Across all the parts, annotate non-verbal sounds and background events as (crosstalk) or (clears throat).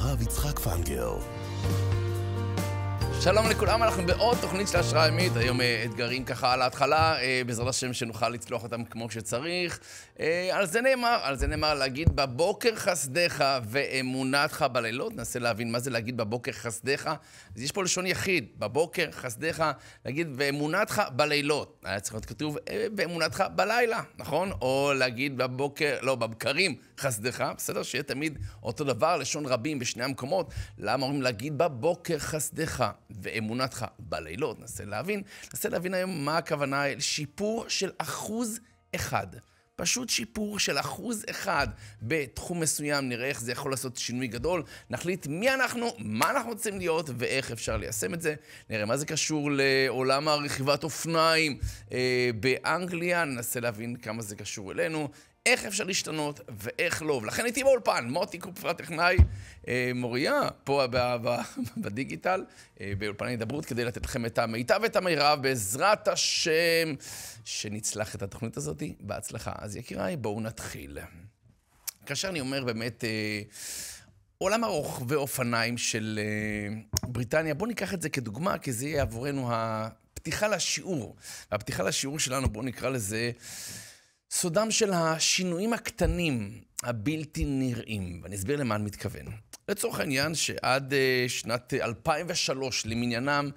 הרב יצחק פנגר. שלום לכולם, אנחנו בעוד תוכנית של השראה ימית. היום אה, אתגרים ככה על ההתחלה, אה, בעזרת השם שנוכל לצלוח אותם כמו שצריך. אה, על זה נאמר, על זה נאמר להגיד בבוקר חסדך ואמונתך בלילות. ננסה להבין מה זה להגיד בבוקר חסדך. אז יש פה לשון יחיד, בבוקר חסדך, להגיד ואמונתך בלילות. היה צריך להיות כתוב ואמונתך בלילה, נכון? או להגיד בבוקר, לא, בבקרים. חסדך, בסדר? שיהיה תמיד אותו דבר, לשון רבים בשני המקומות. למה אומרים להגיד בבוקר חסדך ואמונתך בלילות? ננסה להבין. ננסה להבין היום מה הכוונה שיפור של אחוז אחד. פשוט שיפור של אחוז אחד בתחום מסוים, נראה איך זה יכול לעשות שינוי גדול, נחליט מי אנחנו, מה אנחנו רוצים להיות ואיך אפשר ליישם את זה. נראה מה זה קשור לעולם הרכיבת אופניים אה, באנגליה, ננסה להבין כמה זה קשור אלינו. איך אפשר להשתנות ואיך לא. ולכן הייתי באולפן, מוטי קופרה טכנאי אה, מוריה, פה ב- ב- (laughs) בדיגיטל, אה, באולפני הידברות, כדי לתת לכם את המיטב ואת המירב, בעזרת השם, שנצלח את התוכנית הזאת בהצלחה. אז יקיריי, בואו נתחיל. כאשר אני אומר באמת... אה, עולם הרוכבי אופניים של אה, בריטניה, בואו ניקח את זה כדוגמה, כי זה יהיה עבורנו הפתיחה לשיעור. הפתיחה לשיעור שלנו, בואו נקרא לזה סודם של השינויים הקטנים, הבלתי נראים, ואני אסביר למה אני מתכוון. לצורך העניין שעד uh, שנת 2003 אה, למניינם,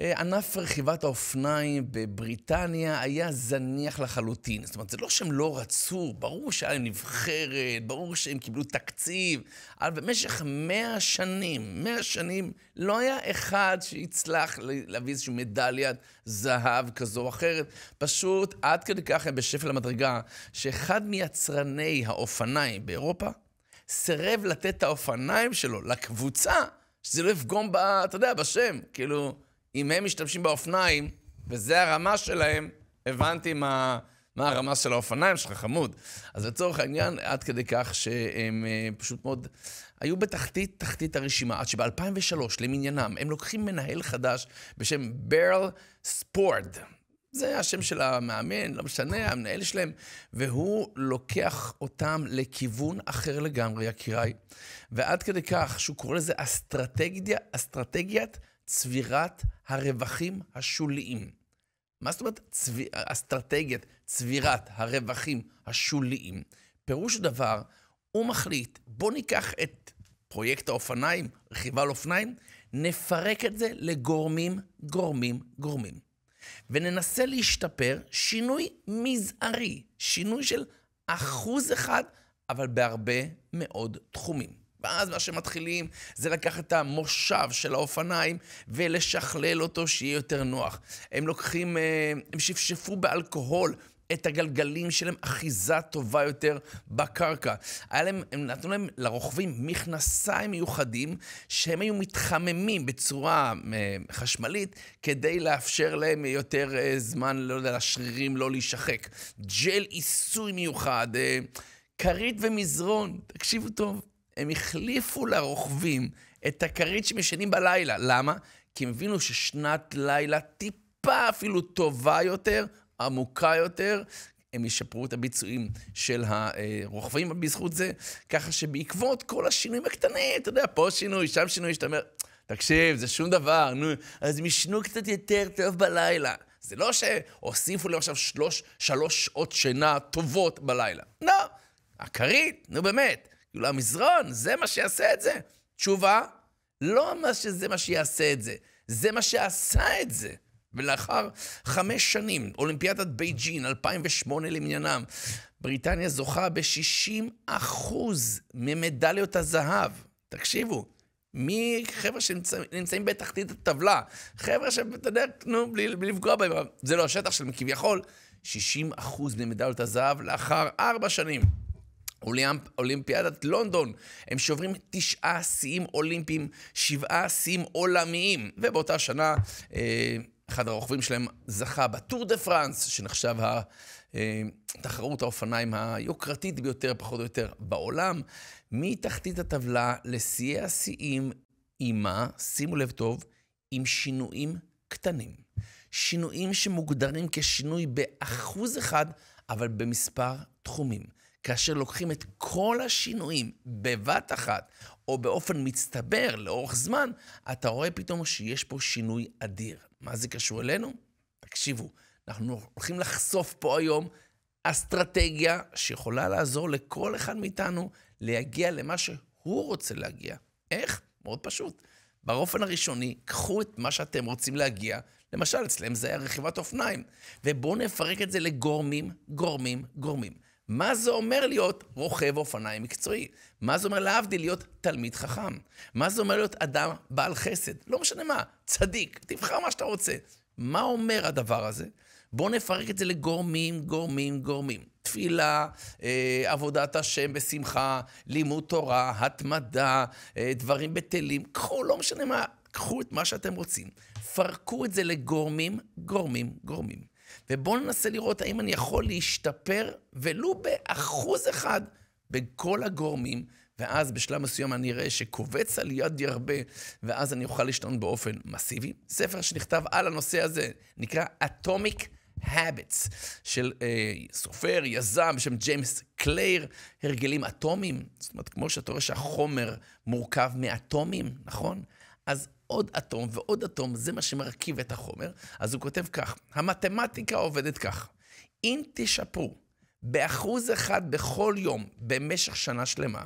אה, ענף רכיבת האופניים בבריטניה היה זניח לחלוטין. זאת אומרת, זה לא שהם לא רצו, ברור שהיה להם נבחרת, ברור שהם קיבלו תקציב, אבל במשך מאה שנים, מאה שנים, לא היה אחד שהצלח להביא איזושהי מדליית זהב כזו או אחרת. פשוט עד כדי כך היה בשפל המדרגה, שאחד מיצרני האופניים באירופה סירב לתת את האופניים שלו לקבוצה, שזה לא יפגום, ב, אתה יודע, בשם. כאילו... אם הם משתמשים באופניים, וזה הרמה שלהם, הבנתי מה, מה הרמה של האופניים שלך, חמוד. אז לצורך העניין, עד כדי כך שהם אה, פשוט מאוד היו בתחתית תחתית הרשימה, עד שב-2003, למניינם, הם לוקחים מנהל חדש בשם ברל ספורד. זה השם של המאמן, לא משנה, המנהל שלהם, והוא לוקח אותם לכיוון אחר לגמרי, יקיריי. ועד כדי כך שהוא קורא לזה אסטרטגיה, אסטרטגיית צבירת הרווחים השוליים. מה זאת אומרת צב... אסטרטגיית צבירת הרווחים השוליים? פירוש דבר, הוא מחליט, בוא ניקח את פרויקט האופניים, רכיבה על אופניים, נפרק את זה לגורמים, גורמים, גורמים. וננסה להשתפר שינוי מזערי, שינוי של אחוז אחד, אבל בהרבה מאוד תחומים. ואז מה שמתחילים זה לקחת את המושב של האופניים ולשכלל אותו שיהיה יותר נוח. הם לוקחים, אה, הם שפשפו באלכוהול. את הגלגלים שלהם אחיזה טובה יותר בקרקע. היה להם, הם נתנו להם לרוכבים מכנסיים מיוחדים שהם היו מתחממים בצורה אה, חשמלית כדי לאפשר להם יותר אה, זמן, לא יודע, לשרירים לא להישחק. ג'ל עיסוי מיוחד, אה, כרית ומזרון, תקשיבו טוב, הם החליפו לרוכבים את הכרית שמשנים בלילה. למה? כי הם הבינו ששנת לילה טיפה אפילו טובה יותר, עמוקה יותר, הם ישפרו את הביצועים של הרוכבים בזכות זה, ככה שבעקבות כל השינויים הקטנים, אתה יודע, פה שינוי, שם שינוי, שאתה אומר, תקשיב, זה שום דבר, נו, אז הם ישנו קצת יותר טוב בלילה. זה לא שהוסיפו לי עכשיו שלוש, שלוש שעות שינה טובות בלילה. לא, הכרית, נו באמת. כאילו, המזרון, זה מה שיעשה את זה. תשובה, לא מה שזה מה שיעשה את זה, זה מה שעשה את זה. ולאחר חמש שנים, אולימפיאדת בייג'ין, 2008 למניינם, בריטניה זוכה ב-60% ממדליות הזהב. תקשיבו, מי חבר'ה שנמצאים בתחתית הטבלה, חבר'ה שאתה יודע, נו, בלי, בלי לפגוע בהם, זה לא השטח שלהם כביכול, 60% ממדליות הזהב לאחר ארבע שנים. אולימפיאדת לונדון, הם שוברים תשעה שיאים אולימפיים, שבעה שיאים עולמיים. ובאותה שנה, אה, אחד הרוכבים שלהם זכה בטור דה פרנס, שנחשב ה... אה, תחרות האופניים היוקרתית ביותר, פחות או יותר, בעולם. מתחתית הטבלה לשיאי השיאים, עימה, שימו לב טוב, עם שינויים קטנים. שינויים שמוגדרים כשינוי באחוז אחד, אבל במספר תחומים. כאשר לוקחים את כל השינויים בבת אחת, או באופן מצטבר לאורך זמן, אתה רואה פתאום שיש פה שינוי אדיר. מה זה קשור אלינו? תקשיבו, אנחנו הולכים לחשוף פה היום אסטרטגיה שיכולה לעזור לכל אחד מאיתנו להגיע למה שהוא רוצה להגיע. איך? מאוד פשוט. באופן הראשוני, קחו את מה שאתם רוצים להגיע, למשל, אצלם זה היה רכיבת אופניים, ובואו נפרק את זה לגורמים, גורמים, גורמים. מה זה אומר להיות רוכב אופניים מקצועי? מה זה אומר להבדיל להיות תלמיד חכם? מה זה אומר להיות אדם בעל חסד? לא משנה מה, צדיק, תבחר מה שאתה רוצה. מה אומר הדבר הזה? בואו נפרק את זה לגורמים, גורמים, גורמים. תפילה, אה, עבודת השם בשמחה, לימוד תורה, התמדה, אה, דברים בטלים, קחו, לא משנה מה, קחו את מה שאתם רוצים. פרקו את זה לגורמים, גורמים, גורמים. ובואו ננסה לראות האם אני יכול להשתפר, ולו באחוז אחד, בכל הגורמים, ואז בשלב מסוים אני אראה שקובץ על יד ירבה, ואז אני אוכל להשתנות באופן מסיבי. ספר שנכתב על הנושא הזה נקרא Atomic Habits, של אה, סופר, יזם בשם ג'יימס קלייר, הרגלים אטומיים. זאת אומרת, כמו שאתה רואה שהחומר מורכב מאטומים, נכון? אז עוד אטום ועוד אטום, זה מה שמרכיב את החומר. אז הוא כותב כך, המתמטיקה עובדת כך, אם תשפרו באחוז אחד בכל יום במשך שנה שלמה,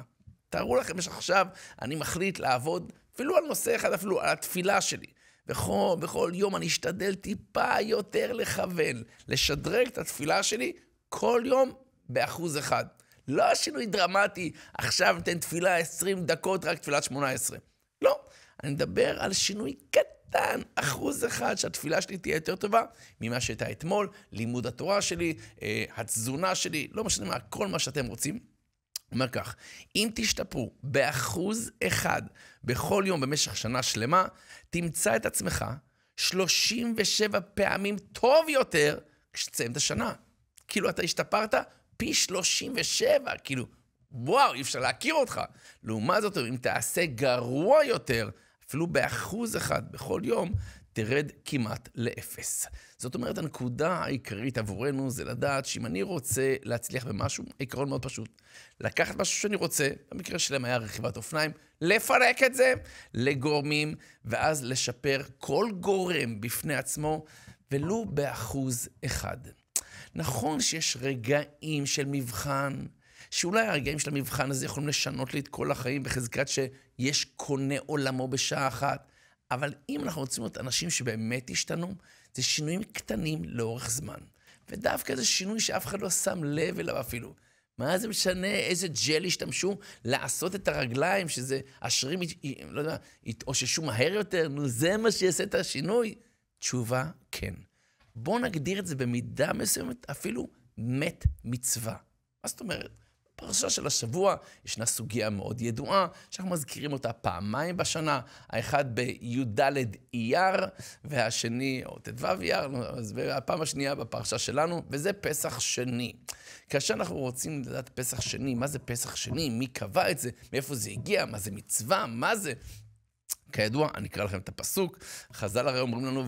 תארו לכם שעכשיו אני מחליט לעבוד אפילו על נושא אחד, אפילו על התפילה שלי. בכל, בכל יום אני אשתדל טיפה יותר לכוון, לשדרג את התפילה שלי כל יום באחוז אחד. לא השינוי דרמטי, עכשיו ניתן תפילה 20 דקות, רק תפילת 18. אני מדבר על שינוי קטן, אחוז אחד, שהתפילה שלי תהיה יותר טובה ממה שהייתה אתמול, לימוד התורה שלי, אה, התזונה שלי, לא משנה מה, כל מה שאתם רוצים. אומר כך, אם תשתפרו באחוז אחד בכל יום במשך שנה שלמה, תמצא את עצמך 37 פעמים טוב יותר כשתסיים את השנה. כאילו אתה השתפרת פי 37, כאילו, וואו, אי אפשר להכיר אותך. לעומת זאת, אם תעשה גרוע יותר, אפילו באחוז אחד בכל יום, תרד כמעט לאפס. זאת אומרת, הנקודה העיקרית עבורנו זה לדעת שאם אני רוצה להצליח במשהו, עיקרון מאוד פשוט. לקחת משהו שאני רוצה, במקרה שלהם היה רכיבת אופניים, לפרק את זה לגורמים, ואז לשפר כל גורם בפני עצמו, ולו באחוז אחד. נכון שיש רגעים של מבחן, שאולי הרגעים של המבחן הזה יכולים לשנות לי את כל החיים בחזקת שיש קונה עולמו בשעה אחת. אבל אם אנחנו רוצים להיות אנשים שבאמת השתנו, זה שינויים קטנים לאורך זמן. ודווקא זה שינוי שאף אחד לא שם לב אליו אפילו. מה זה משנה איזה ג'ל השתמשו לעשות את הרגליים, שזה השרירים, לא יודע, התאוששו מהר יותר? נו, זה מה שיעשה את השינוי? תשובה, כן. בואו נגדיר את זה במידה מסוימת, אפילו מת מצווה. מה זאת אומרת? בפרשה של השבוע ישנה סוגיה מאוד ידועה, שאנחנו מזכירים אותה פעמיים בשנה, האחד בי"ד אייר, והשני, או ט"ו אייר, והפעם לא, השנייה בפרשה שלנו, וזה פסח שני. כאשר אנחנו רוצים לדעת פסח שני, מה זה פסח שני, מי קבע את זה, מאיפה זה הגיע, מה זה מצווה, מה זה... כידוע, אני אקרא לכם את הפסוק, חז"ל הרי אומרים לנו,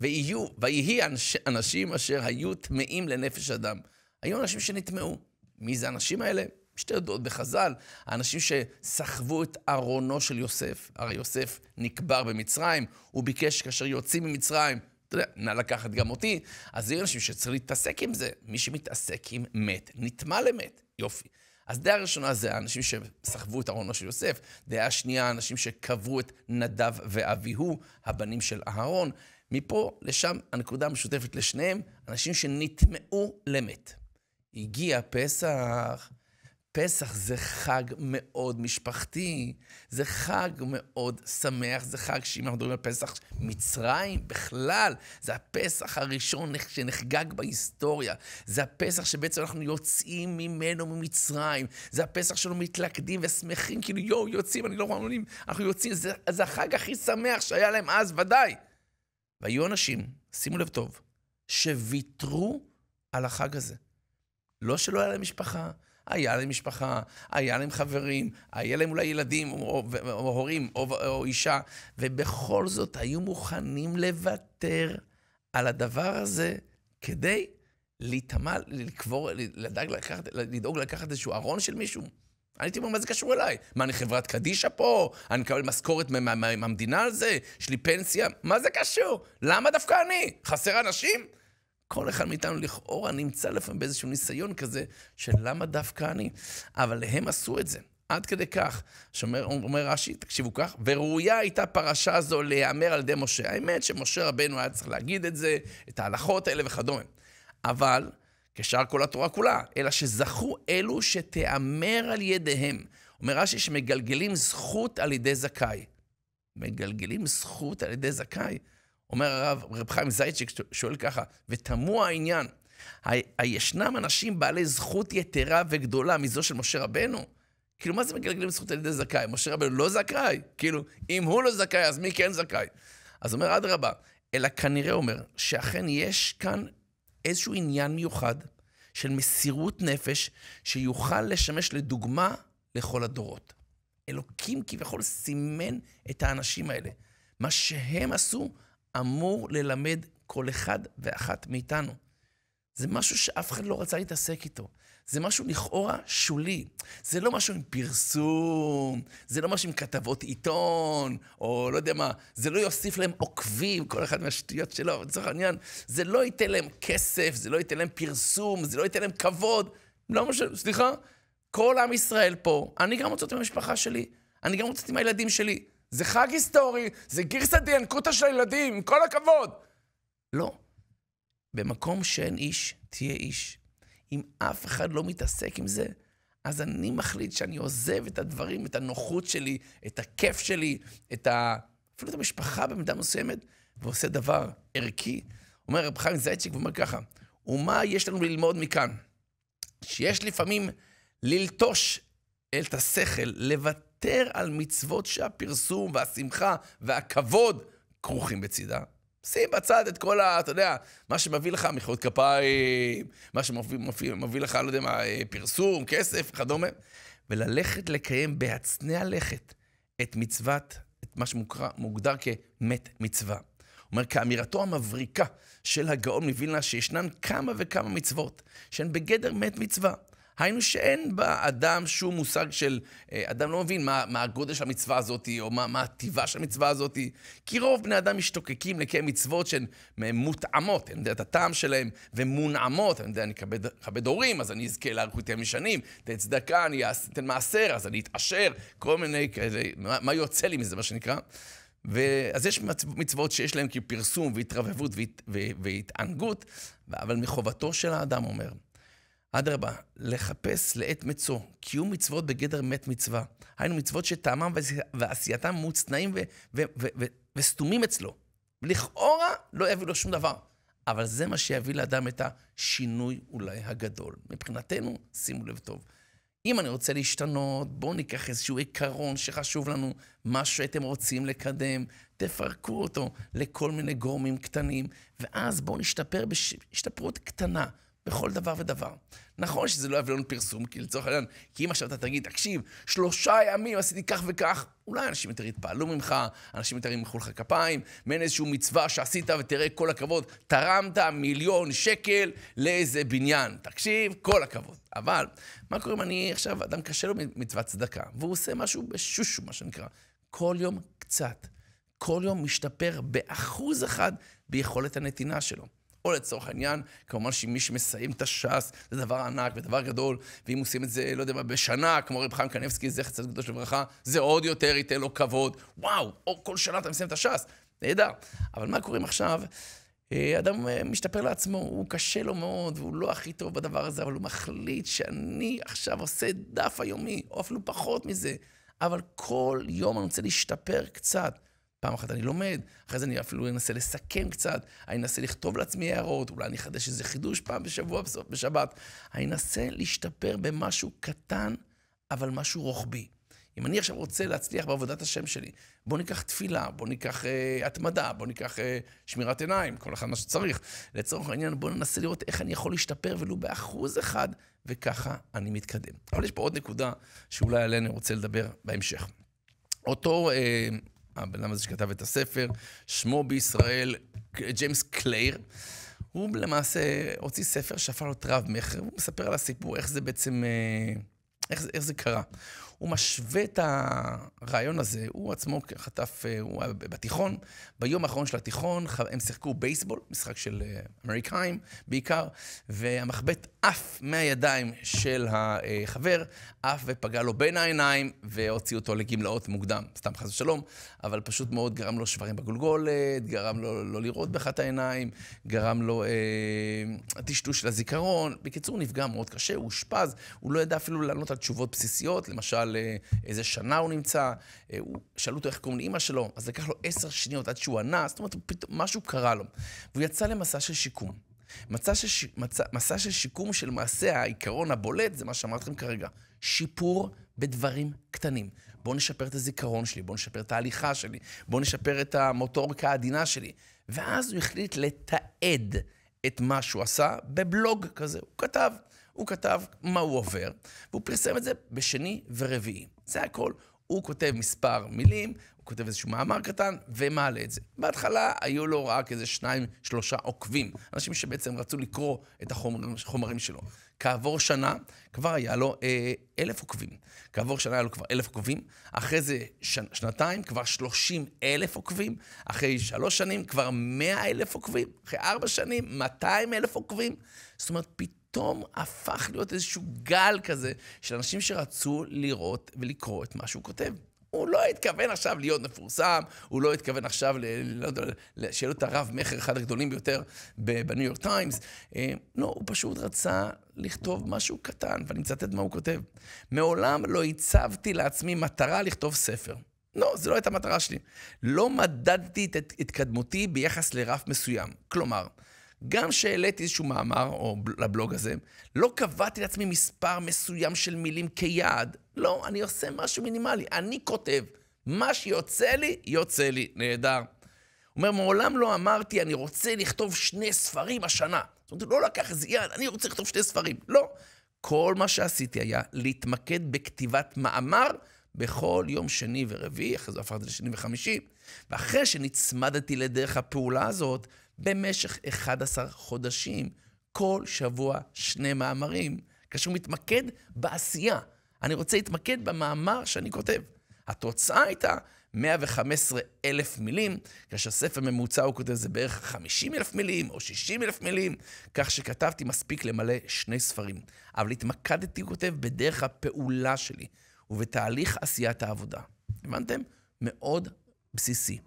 ויהיו, ויהי אנשים אשר היו טמאים לנפש אדם. היו אנשים שנטמאו. מי זה האנשים האלה? שתי דעות בחז"ל, האנשים שסחבו את ארונו של יוסף. הרי יוסף נקבר במצרים, הוא ביקש כאשר יוצאים ממצרים, אתה יודע, נא לקחת גם אותי. אז היו אנשים שצריך להתעסק עם זה. מי שמתעסק עם מת, נטמע למת. יופי. אז דעה ראשונה זה האנשים שסחבו את ארונו של יוסף, דעה שנייה, האנשים שקברו את נדב ואביהו, הבנים של אהרון. מפה לשם הנקודה המשותפת לשניהם, אנשים שנטמעו למת. הגיע פסח. פסח זה חג מאוד משפחתי, זה חג מאוד שמח, זה חג שאם אנחנו מדברים על פסח מצרים, בכלל, זה הפסח הראשון שנחגג בהיסטוריה. זה הפסח שבעצם אנחנו יוצאים ממנו ממצרים. זה הפסח שלנו מתלכדים ושמחים, כאילו יואו, יוצאים, אני לא רואה, אנחנו יוצאים, זה, זה החג הכי שמח שהיה להם אז, ודאי. והיו אנשים, שימו לב טוב, שוויתרו על החג הזה. לא שלא היה להם משפחה, היה להם משפחה, היה להם חברים, היה להם אולי ילדים או, או, או הורים או, או אישה, ובכל זאת היו מוכנים לוותר על הדבר הזה כדי להיטמע, לקבור, לדאג לקחת, לדאוג לקחת איזשהו ארון של מישהו. אני הייתי אומר, מה זה קשור אליי? מה, אני חברת קדישא פה? אני מקבל משכורת מהמדינה על זה? יש לי פנסיה? מה זה קשור? למה דווקא אני? חסר אנשים? כל אחד מאיתנו לכאורה נמצא לפעמים באיזשהו ניסיון כזה, של למה דווקא אני? אבל הם עשו את זה. עד כדי כך, שאומר אומר רש"י, תקשיבו כך, וראויה הייתה פרשה זו להיאמר על ידי משה. האמת שמשה רבנו היה צריך להגיד את זה, את ההלכות האלה וכדומה. אבל, כשאר כל התורה כולה, אלא שזכו אלו שתיאמר על ידיהם. אומר רש"י שמגלגלים זכות על ידי זכאי. מגלגלים זכות על ידי זכאי. אומר הרב, רב חיים זייצ'יק שואל ככה, ותמוה העניין, הישנם אנשים בעלי זכות יתרה וגדולה מזו של משה רבנו? כאילו, מה זה מגלגלים זכות על ידי זכאי? משה רבנו לא זכאי? כאילו, אם הוא לא זכאי, אז מי כן זכאי? אז אומר, אדרבה, אלא כנראה אומר שאכן יש כאן איזשהו עניין מיוחד של מסירות נפש שיוכל לשמש לדוגמה לכל הדורות. אלוקים כביכול סימן את האנשים האלה. מה שהם עשו, אמור ללמד כל אחד ואחת מאיתנו. זה משהו שאף אחד לא רצה להתעסק איתו. זה משהו לכאורה שולי. זה לא משהו עם פרסום, זה לא משהו עם כתבות עיתון, או לא יודע מה, זה לא יוסיף להם עוקבים, כל אחד מהשטויות שלו, אבל לצורך העניין. זה לא ייתן להם כסף, זה לא ייתן להם פרסום, זה לא ייתן להם כבוד. לא משהו, סליחה, כל עם ישראל פה, אני גם רוצה אותם המשפחה שלי, אני גם רוצה אותם עם הילדים שלי. זה חג היסטורי, זה גרסא דיאנקותא של הילדים, עם כל הכבוד. לא. במקום שאין איש, תהיה איש. אם אף אחד לא מתעסק עם זה, אז אני מחליט שאני עוזב את הדברים, את הנוחות שלי, את הכיף שלי, את ה... אפילו את המשפחה במידה מסוימת, ועושה דבר ערכי. אומר רב חיים זייצ'יק, ואומר ככה, ומה יש לנו ללמוד מכאן? שיש לפעמים ללטוש את השכל, לבטל... לוותר על מצוות שהפרסום והשמחה והכבוד כרוכים בצידה. שים בצד את כל ה... אתה יודע, מה שמביא לך מחיאות כפיים, מה שמביא מביא, מביא לך, לא יודע מה, אה, פרסום, כסף כדומה, וללכת לקיים בהצנע לכת את מצוות, את מה שמוגדר כמת מצווה. אומר, כאמירתו המבריקה של הגאון מווילנה, שישנן כמה וכמה מצוות שהן בגדר מת מצווה, היינו שאין באדם שום מושג של... אה, אדם לא מבין מה, מה הגודל של המצווה הזאת, או מה, מה הטיבה של המצווה הזאת. כי רוב בני אדם משתוקקים לקיים מצוות שהן מותאמות, אני יודע את הטעם שלהן, ומונעמות. אני יודע, אני אכבד הורים, אז אני אזכה לאריכות ימים שנים, אתן צדקה, אני אתן מעשר, אז אני אתעשר, כל מיני כאלה, מה, מה יוצא לי מזה, מה שנקרא. אז יש מצוות שיש להן כפרסום כאילו, והתרבבות והת, והתענגות, אבל מחובתו של האדם, אומר, אדרבה, לחפש לעת מצוא, קיום מצוות בגדר מת מצווה. היינו מצוות שטעמם ועשייתם מוצנעים ו- ו- ו- ו- וסתומים אצלו. לכאורה לא יביא לו שום דבר, אבל זה מה שיביא לאדם את השינוי אולי הגדול. מבחינתנו, שימו לב טוב. אם אני רוצה להשתנות, בואו ניקח איזשהו עיקרון שחשוב לנו, מה שאתם רוצים לקדם, תפרקו אותו לכל מיני גורמים קטנים, ואז בואו נשתפר בהשתפרות בש... קטנה. בכל דבר ודבר. נכון שזה לא יביא לנו פרסום, כי לצורך העניין, כי אם עכשיו אתה תגיד, תקשיב, שלושה ימים עשיתי כך וכך, אולי אנשים יותר יתפעלו ממך, אנשים יותר ימחאו לך כפיים, מעין איזושהי מצווה שעשית, ותראה, כל הכבוד, תרמת מיליון שקל לאיזה בניין. תקשיב, כל הכבוד. אבל, מה קורה אם אני עכשיו, אדם קשה לו מצוות צדקה, והוא עושה משהו בשושו, מה שנקרא. כל יום קצת. כל יום משתפר באחוז אחד ביכולת הנתינה שלו. או לצורך העניין, כמובן שמי שמסיים את הש"ס זה דבר ענק ודבר גדול, ואם עושים את זה, לא יודע מה, בשנה, כמו רב חיים קנבסקי, זכר צד גדול של ברכה, זה עוד יותר ייתן לו כבוד. וואו, או כל שנה אתה מסיים את הש"ס, נהדר. אבל מה קורה עכשיו? אה, אדם אה, משתפר לעצמו, הוא קשה לו מאוד, והוא לא הכי טוב בדבר הזה, אבל הוא מחליט שאני עכשיו עושה דף היומי, או אפילו פחות מזה, אבל כל יום אני רוצה להשתפר קצת. פעם אחת אני לומד, אחרי זה אני אפילו אנסה לסכם קצת, אני אנסה לכתוב לעצמי הערות, אולי אני אחדש איזה חידוש פעם בשבוע בסוף, בשבת. אני אנסה להשתפר במשהו קטן, אבל משהו רוחבי. אם אני עכשיו רוצה להצליח בעבודת השם שלי, בוא ניקח תפילה, בוא ניקח אה, התמדה, בוא ניקח אה, שמירת עיניים, כל אחד מה שצריך. לצורך העניין, בוא ננסה לראות איך אני יכול להשתפר ולו באחוז אחד, וככה אני מתקדם. אבל יש פה עוד נקודה שאולי עליה אני רוצה לדבר בהמשך. אותו אה, הבן אדם הזה שכתב את הספר, שמו בישראל ג'יימס קלייר. הוא למעשה הוציא ספר שהפך להיות רב-מכר, הוא מספר על הסיפור, איך זה בעצם, אה, איך, איך זה קרה. הוא משווה את הרעיון הזה, הוא עצמו חטף, אה, הוא היה בתיכון, ביום האחרון של התיכון הם שיחקו בייסבול, משחק של אה, אמריקאים בעיקר, והמחבט עף מהידיים של החבר, עף ופגע לו בין העיניים, והוציא אותו לגמלאות מוקדם, סתם חס ושלום, אבל פשוט מאוד גרם לו שברים בגולגולת, גרם לו לא לראות באחת העיניים, גרם לו טשטוש אה, של הזיכרון. בקיצור, נפגע מאוד קשה, הוא אושפז, הוא לא ידע אפילו לענות על תשובות בסיסיות, למשל... על אה, איזה שנה הוא נמצא. אה, שאלו אותו איך קוראים לאימא שלו, אז לקח לו עשר שניות עד שהוא ענה, זאת אומרת, פתאום משהו קרה לו. והוא יצא למסע של שיקום. מסע של, ש... מסע, מסע של שיקום של מעשה, העיקרון הבולט, זה מה שאמרתי לכם כרגע. שיפור בדברים קטנים. בואו נשפר את הזיכרון שלי, בואו נשפר את ההליכה שלי, בואו נשפר את המוטורקה העדינה שלי. ואז הוא החליט לתעד את מה שהוא עשה בבלוג כזה. הוא כתב. הוא כתב מה הוא עובר, והוא פרסם את זה בשני ורביעי. זה הכל. הוא כותב מספר מילים, הוא כותב איזשהו מאמר קטן ומעלה את זה. בהתחלה היו לו רק איזה שניים, שלושה עוקבים, אנשים שבעצם רצו לקרוא את החומרים, שלו. כעבור שנה כבר היה לו אה, אלף עוקבים. כעבור שנה היה לו כבר אלף עוקבים, אחרי זה שנ, שנתיים כבר שלושים אלף עוקבים, אחרי שלוש שנים כבר מאה אלף עוקבים, אחרי ארבע שנים מאתיים אלף עוקבים. זאת אומרת, פתאום... פתאום הפך להיות איזשהו גל כזה של אנשים שרצו לראות ולקרוא את מה שהוא כותב. הוא לא התכוון עכשיו להיות מפורסם, הוא לא התכוון עכשיו, ל- לא יודע, שיהיה לו את הרב-מכר, אחד הגדולים ביותר בניו יורק טיימס. אה, לא, הוא פשוט רצה לכתוב משהו קטן, ואני מצטט מה הוא כותב. מעולם לא הצבתי לעצמי מטרה לכתוב ספר. לא, זו לא הייתה המטרה שלי. לא מדדתי את התקדמותי ביחס לרף מסוים. כלומר, גם כשהעליתי איזשהו מאמר, או לבלוג הזה, לא קבעתי לעצמי מספר מסוים של מילים כיעד. לא, אני עושה משהו מינימלי. אני כותב. מה שיוצא לי, יוצא לי. נהדר. אומר, מעולם לא אמרתי, אני רוצה לכתוב שני ספרים השנה. זאת אומרת, לא לקח איזה יעד, אני רוצה לכתוב שני ספרים. לא. כל מה שעשיתי היה להתמקד בכתיבת מאמר בכל יום שני ורביעי, אחרי זה הפכתי לשני וחמישי. ואחרי שנצמדתי לדרך הפעולה הזאת, במשך 11 חודשים, כל שבוע שני מאמרים, כאשר הוא מתמקד בעשייה. אני רוצה להתמקד במאמר שאני כותב. התוצאה הייתה 115 אלף מילים, כאשר ספר ממוצע הוא כותב זה בערך 50 אלף מילים או 60 אלף מילים, כך שכתבתי מספיק למלא שני ספרים. אבל התמקדתי, הוא כותב, בדרך הפעולה שלי ובתהליך עשיית העבודה. הבנתם? מאוד בסיסי.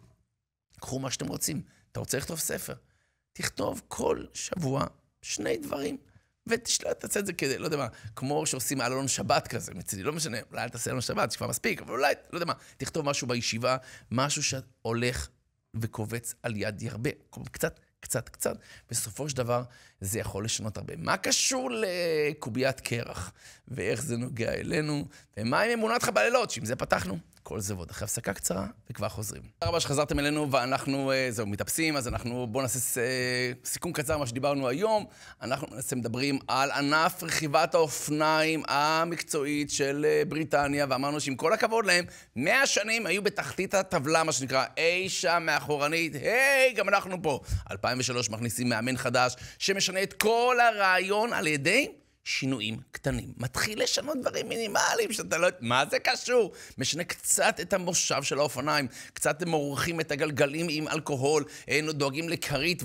קחו מה שאתם רוצים. אתה רוצה לכתוב ספר, תכתוב כל שבוע שני דברים. ותשלח, תעשה את זה כדי, לא יודע מה, כמו שעושים אלון שבת כזה, מצידי, לא משנה, אולי אל תעשה אלון שבת, זה כבר מספיק, אבל אולי, לא יודע מה, תכתוב משהו בישיבה, משהו שהולך וקובץ על יד ירבה, קצת, קצת, קצת, בסופו של דבר זה יכול לשנות הרבה. מה קשור לקוביית קרח, ואיך זה נוגע אלינו, ומה עם אמונת לך בלילות, שעם זה פתחנו? כל זה ועוד אחרי הפסקה קצרה, וכבר חוזרים. תודה רבה שחזרתם אלינו ואנחנו, אה, זהו, מתאפסים, אז אנחנו, בואו נעשה אה, סיכום קצר מה שדיברנו היום. אנחנו בעצם מדברים על ענף רכיבת האופניים המקצועית של אה, בריטניה, ואמרנו שעם כל הכבוד להם, 100 שנים היו בתחתית הטבלה, מה שנקרא, אי שם מאחורנית, היי, גם אנחנו פה. 2003 מכניסים מאמן חדש שמשנה את כל הרעיון על ידי... שינויים קטנים. מתחיל לשנות דברים מינימליים שאתה לא... מה זה קשור? משנה קצת את המושב של האופניים, קצת הם עורכים את הגלגלים עם אלכוהול, אה, דואגים לכרית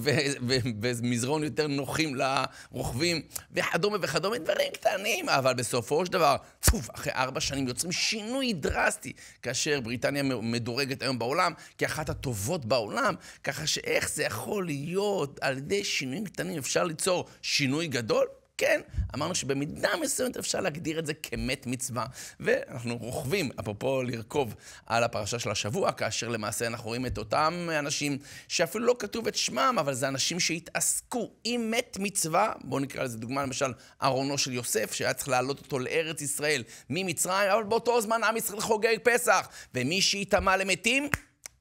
ומזרון יותר נוחים לרוכבים, וכדומה וכדומה, דברים קטנים, אבל בסופו של דבר, פוף, אחרי ארבע שנים יוצרים שינוי דרסטי, כאשר בריטניה מדורגת היום בעולם כאחת הטובות בעולם, ככה שאיך זה יכול להיות על ידי שינויים קטנים אפשר ליצור שינוי גדול? כן, אמרנו שבמידה מסוימת אפשר להגדיר את זה כמת מצווה. ואנחנו רוכבים, אפרופו לרכוב, על הפרשה של השבוע, כאשר למעשה אנחנו רואים את אותם אנשים שאפילו לא כתוב את שמם, אבל זה אנשים שהתעסקו עם מת מצווה. בואו נקרא לזה דוגמה, למשל, ארונו של יוסף, שהיה צריך להעלות אותו לארץ ישראל ממצרים, אבל באותו זמן עם ישראל חוגג פסח, ומי שיטמע למתים,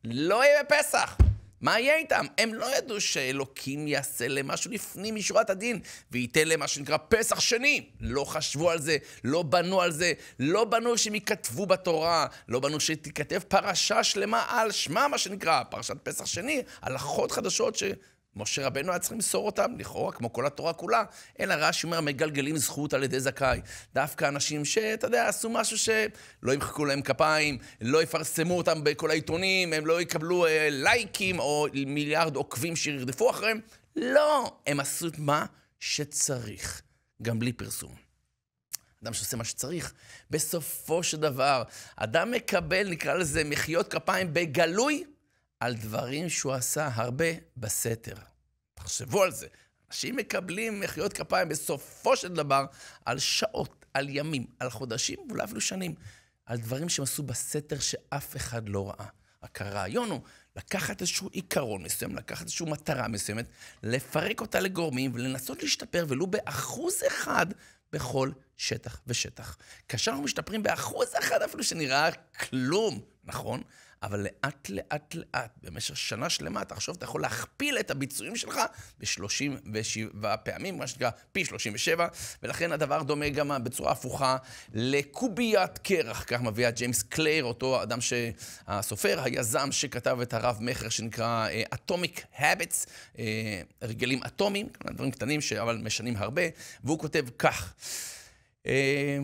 לא יהיה בפסח. מה יהיה איתם? הם לא ידעו שאלוקים יעשה להם משהו לפנים משורת הדין, וייתן להם מה שנקרא פסח שני. לא חשבו על זה, לא בנו על זה, לא בנו שהם ייכתבו בתורה, לא בנו שתיכתב פרשה שלמה על שמה, מה שנקרא, פרשת פסח שני, הלכות חדשות ש... משה רבנו היה צריך למסור אותם, לכאורה, כמו כל התורה כולה, אלא רש"י אומר, מגלגלים זכות על ידי זכאי. דווקא אנשים שאתה יודע, עשו משהו שלא ימחקו להם כפיים, לא יפרסמו אותם בכל העיתונים, הם לא יקבלו אה, לייקים או מיליארד עוקבים שירדפו אחריהם. לא, הם עשו את מה שצריך, גם בלי פרסום. אדם שעושה מה שצריך, בסופו של דבר, אדם מקבל, נקרא לזה, מחיאות כפיים בגלוי על דברים שהוא עשה הרבה בסתר. תחשבו על זה. אנשים מקבלים מחיאות כפיים בסופו של דבר על שעות, על ימים, על חודשים, ואולי אפילו שנים, על דברים שהם עשו בסתר שאף אחד לא ראה. רק הרעיון הוא לקחת איזשהו עיקרון מסוים, לקחת איזושהי מטרה מסוימת, לפרק אותה לגורמים ולנסות להשתפר ולו באחוז אחד בכל שטח ושטח. כאשר אנחנו משתפרים באחוז אחד אפילו שנראה כלום, נכון? אבל לאט לאט לאט, במשך שנה שלמה, תחשוב, אתה יכול להכפיל את הביצועים שלך ב-37 פעמים, מה שנקרא פי 37, ולכן הדבר דומה גם בצורה הפוכה לקוביית קרח, כך מביאה ג'יימס קלייר, אותו אדם שהסופר, היזם שכתב את הרב-מכר שנקרא אה, Atomic Habits, אה, הרגלים אטומיים, דברים קטנים ש... אבל משנים הרבה, והוא כותב כך, אה,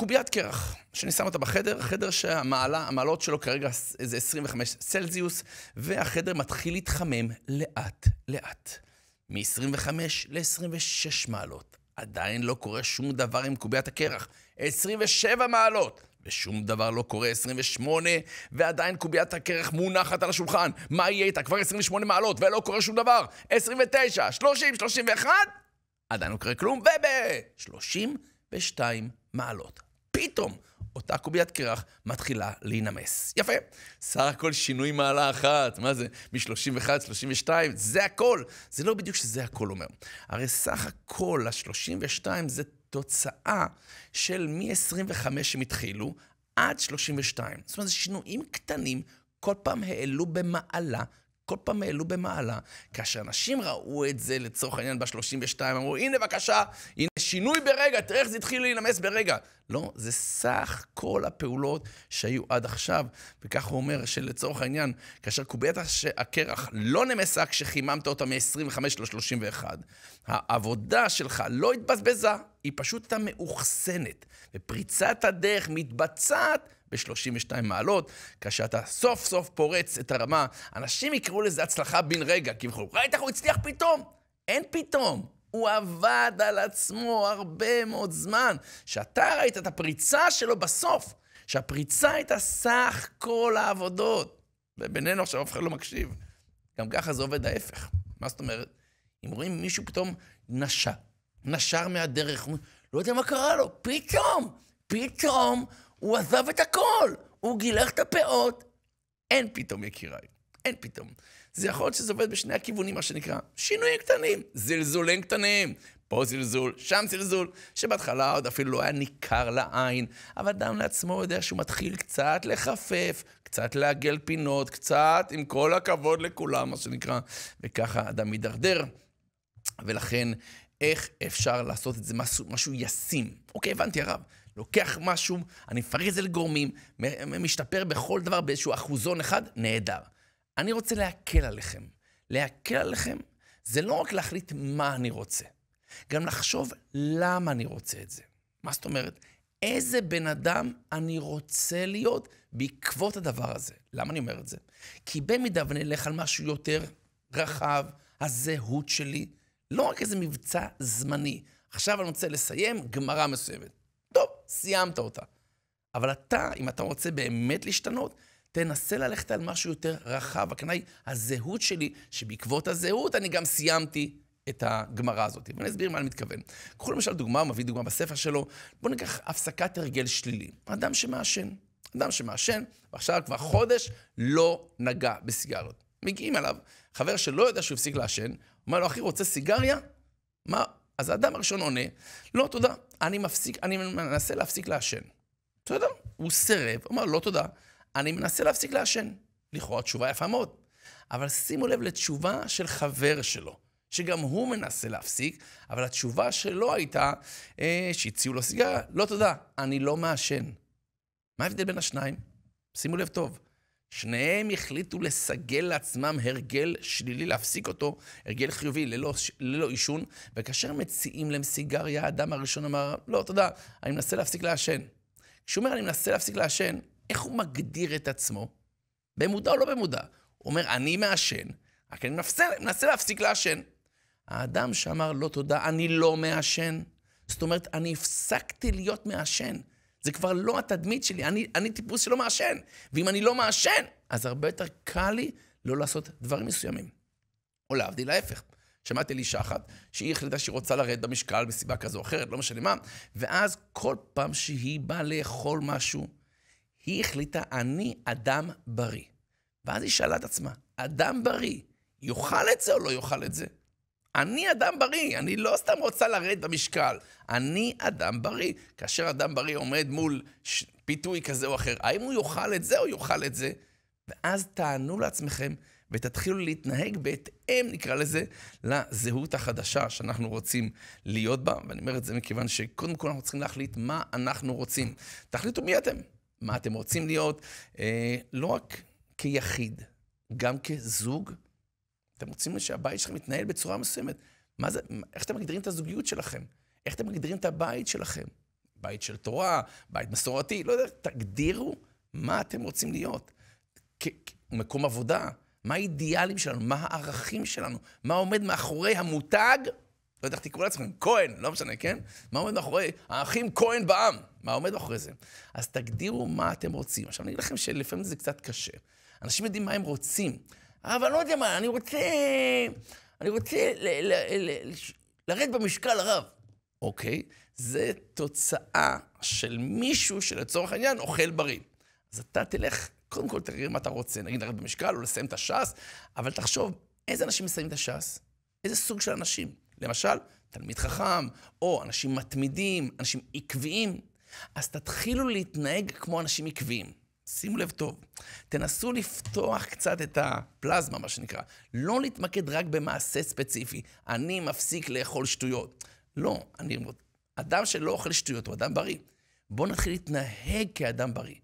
קוביית קרח, שאני שם אותה בחדר, חדר שהמעלות שלו כרגע זה 25 צלזיוס, והחדר מתחיל להתחמם לאט-לאט. מ-25 ל-26 מעלות. עדיין לא קורה שום דבר עם קוביית הקרח. 27 מעלות! ושום דבר לא קורה 28, ועדיין קוביית הקרח מונחת על השולחן. מה יהיה איתה? כבר 28 מעלות, ולא קורה שום דבר. 29, 30, 31, עדיין לא קורה כלום, וב-32 מעלות. פתאום אותה קוביית קרח מתחילה להינמס. יפה. סך הכל שינוי מעלה אחת, מה זה? מ-31, 32, זה הכל. זה לא בדיוק שזה הכל אומר. הרי סך הכל ה-32 זה תוצאה של מ-25 שהם התחילו עד 32. זאת אומרת, זה שינויים קטנים, כל פעם העלו במעלה כל פעם העלו במעלה. כאשר אנשים ראו את זה, לצורך העניין, ב-32, אמרו, הנה בבקשה, הנה שינוי ברגע, תראה איך זה התחיל להינמס ברגע. לא, זה סך כל הפעולות שהיו עד עכשיו. וכך הוא אומר שלצורך העניין, כאשר קוביית הקרח לא נמסה כשחיממת אותה מ-25 ל-31, העבודה שלך לא התבזבזה, היא פשוט הייתה מאוחסנת. ופריצת הדרך מתבצעת ב-32 מעלות, כאשר אתה סוף סוף פורץ את הרמה, אנשים יקראו לזה הצלחה בן רגע, כי כביכול, ראית איך הוא הצליח פתאום? אין פתאום, הוא עבד על עצמו הרבה מאוד זמן. שאתה ראית את הפריצה שלו בסוף, שהפריצה הייתה סך כל העבודות. ובינינו עכשיו אף אחד לא מקשיב. גם ככה זה עובד ההפך. מה זאת אומרת? אם רואים מישהו פתאום נשר, נשר מהדרך, לא יודע מה קרה לו, פתאום, פתאום הוא עזב את הכל, הוא גילח את הפאות. אין פתאום, יקיריי, אין פתאום. זה יכול להיות שזה עובד בשני הכיוונים, מה שנקרא, שינויים קטנים, זלזולים קטנים. פה זלזול, שם זלזול, שבהתחלה עוד אפילו לא היה ניכר לעין, אבל אדם לעצמו יודע שהוא מתחיל קצת לחפף, קצת לעגל פינות, קצת, עם כל הכבוד לכולם, מה שנקרא, וככה אדם מידרדר. ולכן, איך אפשר לעשות את זה משהו, משהו ישים? אוקיי, הבנתי, הרב. לוקח משהו, אני מפריז את זה לגורמים, משתפר בכל דבר באיזשהו אחוזון אחד, נהדר. אני רוצה להקל עליכם. להקל עליכם זה לא רק להחליט מה אני רוצה, גם לחשוב למה אני רוצה את זה. מה זאת אומרת? איזה בן אדם אני רוצה להיות בעקבות הדבר הזה. למה אני אומר את זה? כי במידה ואני אלך על משהו יותר רחב, הזהות שלי, לא רק איזה מבצע זמני. עכשיו אני רוצה לסיים גמרא מסוימת. טוב, סיימת אותה. אבל אתה, אם אתה רוצה באמת להשתנות, תנסה ללכת על משהו יותר רחב. הכוונה היא הזהות שלי, שבעקבות הזהות אני גם סיימתי את הגמרא הזאת. ואני אסביר מה אני מתכוון. קחו למשל דוגמה, הוא מביא דוגמה בספר שלו, בואו ניקח הפסקת הרגל שלילי. אדם שמעשן. אדם שמעשן, ועכשיו כבר חודש לא נגע בסיגריות. מגיעים אליו, חבר שלא יודע שהוא הפסיק לעשן, אומר לו, אחי, רוצה סיגריה? מה, אז האדם הראשון עונה, לא, תודה, אני מפסיק, אני מנסה להפסיק לעשן. בסדר, הוא סירב, אמר, לא תודה, אני מנסה להפסיק לעשן. לכאורה תשובה יפה מאוד. אבל שימו לב לתשובה של חבר שלו, שגם הוא מנסה להפסיק, אבל התשובה שלו הייתה אה, שהציעו לו סיגריה, לא תודה, אני לא מעשן. מה ההבדל בין השניים? שימו לב טוב. שניהם החליטו לסגל לעצמם הרגל שלילי, להפסיק אותו, הרגל חיובי, ללא, ללא עישון, וכאשר מציעים להם סיגריה, האדם הראשון אמר, לא, תודה, אני מנסה להפסיק לעשן. כשהוא אומר, אני מנסה להפסיק לעשן, איך הוא מגדיר את עצמו? במודע או לא במודע? הוא אומר, אני מעשן, רק אני מנסה, מנסה להפסיק לעשן. האדם שאמר, לא תודה, אני לא מעשן, זאת אומרת, אני הפסקתי להיות מעשן. זה כבר לא התדמית שלי, אני, אני טיפוס שלא מעשן. ואם אני לא מעשן, אז הרבה יותר קל לי לא לעשות דברים מסוימים. או להבדיל להפך. שמעתי על אישה אחת שהיא החליטה שהיא רוצה לרדת במשקל מסיבה כזו או אחרת, לא משנה מה, ואז כל פעם שהיא באה לאכול משהו, היא החליטה, אני אדם בריא. ואז היא שאלה את עצמה, אדם בריא, יאכל את זה או לא יאכל את זה? אני אדם בריא, אני לא סתם רוצה לרדת במשקל. אני אדם בריא. כאשר אדם בריא עומד מול ש... פיתוי כזה או אחר, האם הוא יאכל את זה או יאכל את זה? ואז תענו לעצמכם ותתחילו להתנהג בהתאם, נקרא לזה, לזהות החדשה שאנחנו רוצים להיות בה. ואני אומר את זה מכיוון שקודם כל אנחנו צריכים להחליט מה אנחנו רוצים. תחליטו מי אתם, מה אתם רוצים להיות, אה, לא רק כיחיד, גם כזוג, אתם רוצים שהבית שלכם יתנהל בצורה מסוימת. מה זה, איך אתם מגדירים את הזוגיות שלכם? איך אתם מגדירים את הבית שלכם? בית של תורה, בית מסורתי, לא יודע, תגדירו מה אתם רוצים להיות. מקום עבודה, מה האידיאלים שלנו, מה הערכים שלנו, מה עומד מאחורי המותג, לא יודע איך תקראו לעצמכם, כהן, לא משנה, כן? מה עומד מאחורי האחים כהן בעם, מה עומד מאחורי זה. אז תגדירו מה אתם רוצים. עכשיו, אני אגיד לכם שלפעמים זה קצת קשה. אנשים יודעים מה הם רוצים, אבל לא יודע מה, אני רוצה... אני רוצה ל- ל- ל- לרדת במשקל הרב. אוקיי, זה תוצאה של מישהו שלצורך העניין אוכל בריא. אז אתה תלך, קודם כל תראה מה אתה רוצה, נגיד לרדת במשקל או לסיים את הש"ס, אבל תחשוב, איזה אנשים מסיימים את הש"ס? איזה סוג של אנשים? למשל, תלמיד חכם, או אנשים מתמידים, אנשים עקביים. אז תתחילו להתנהג כמו אנשים עקביים. שימו לב טוב, תנסו לפתוח קצת את הפלזמה, מה שנקרא. לא להתמקד רק במעשה ספציפי. אני מפסיק לאכול שטויות. לא, אני... אדם שלא אוכל שטויות הוא אדם בריא. בואו נתחיל להתנהג כאדם בריא.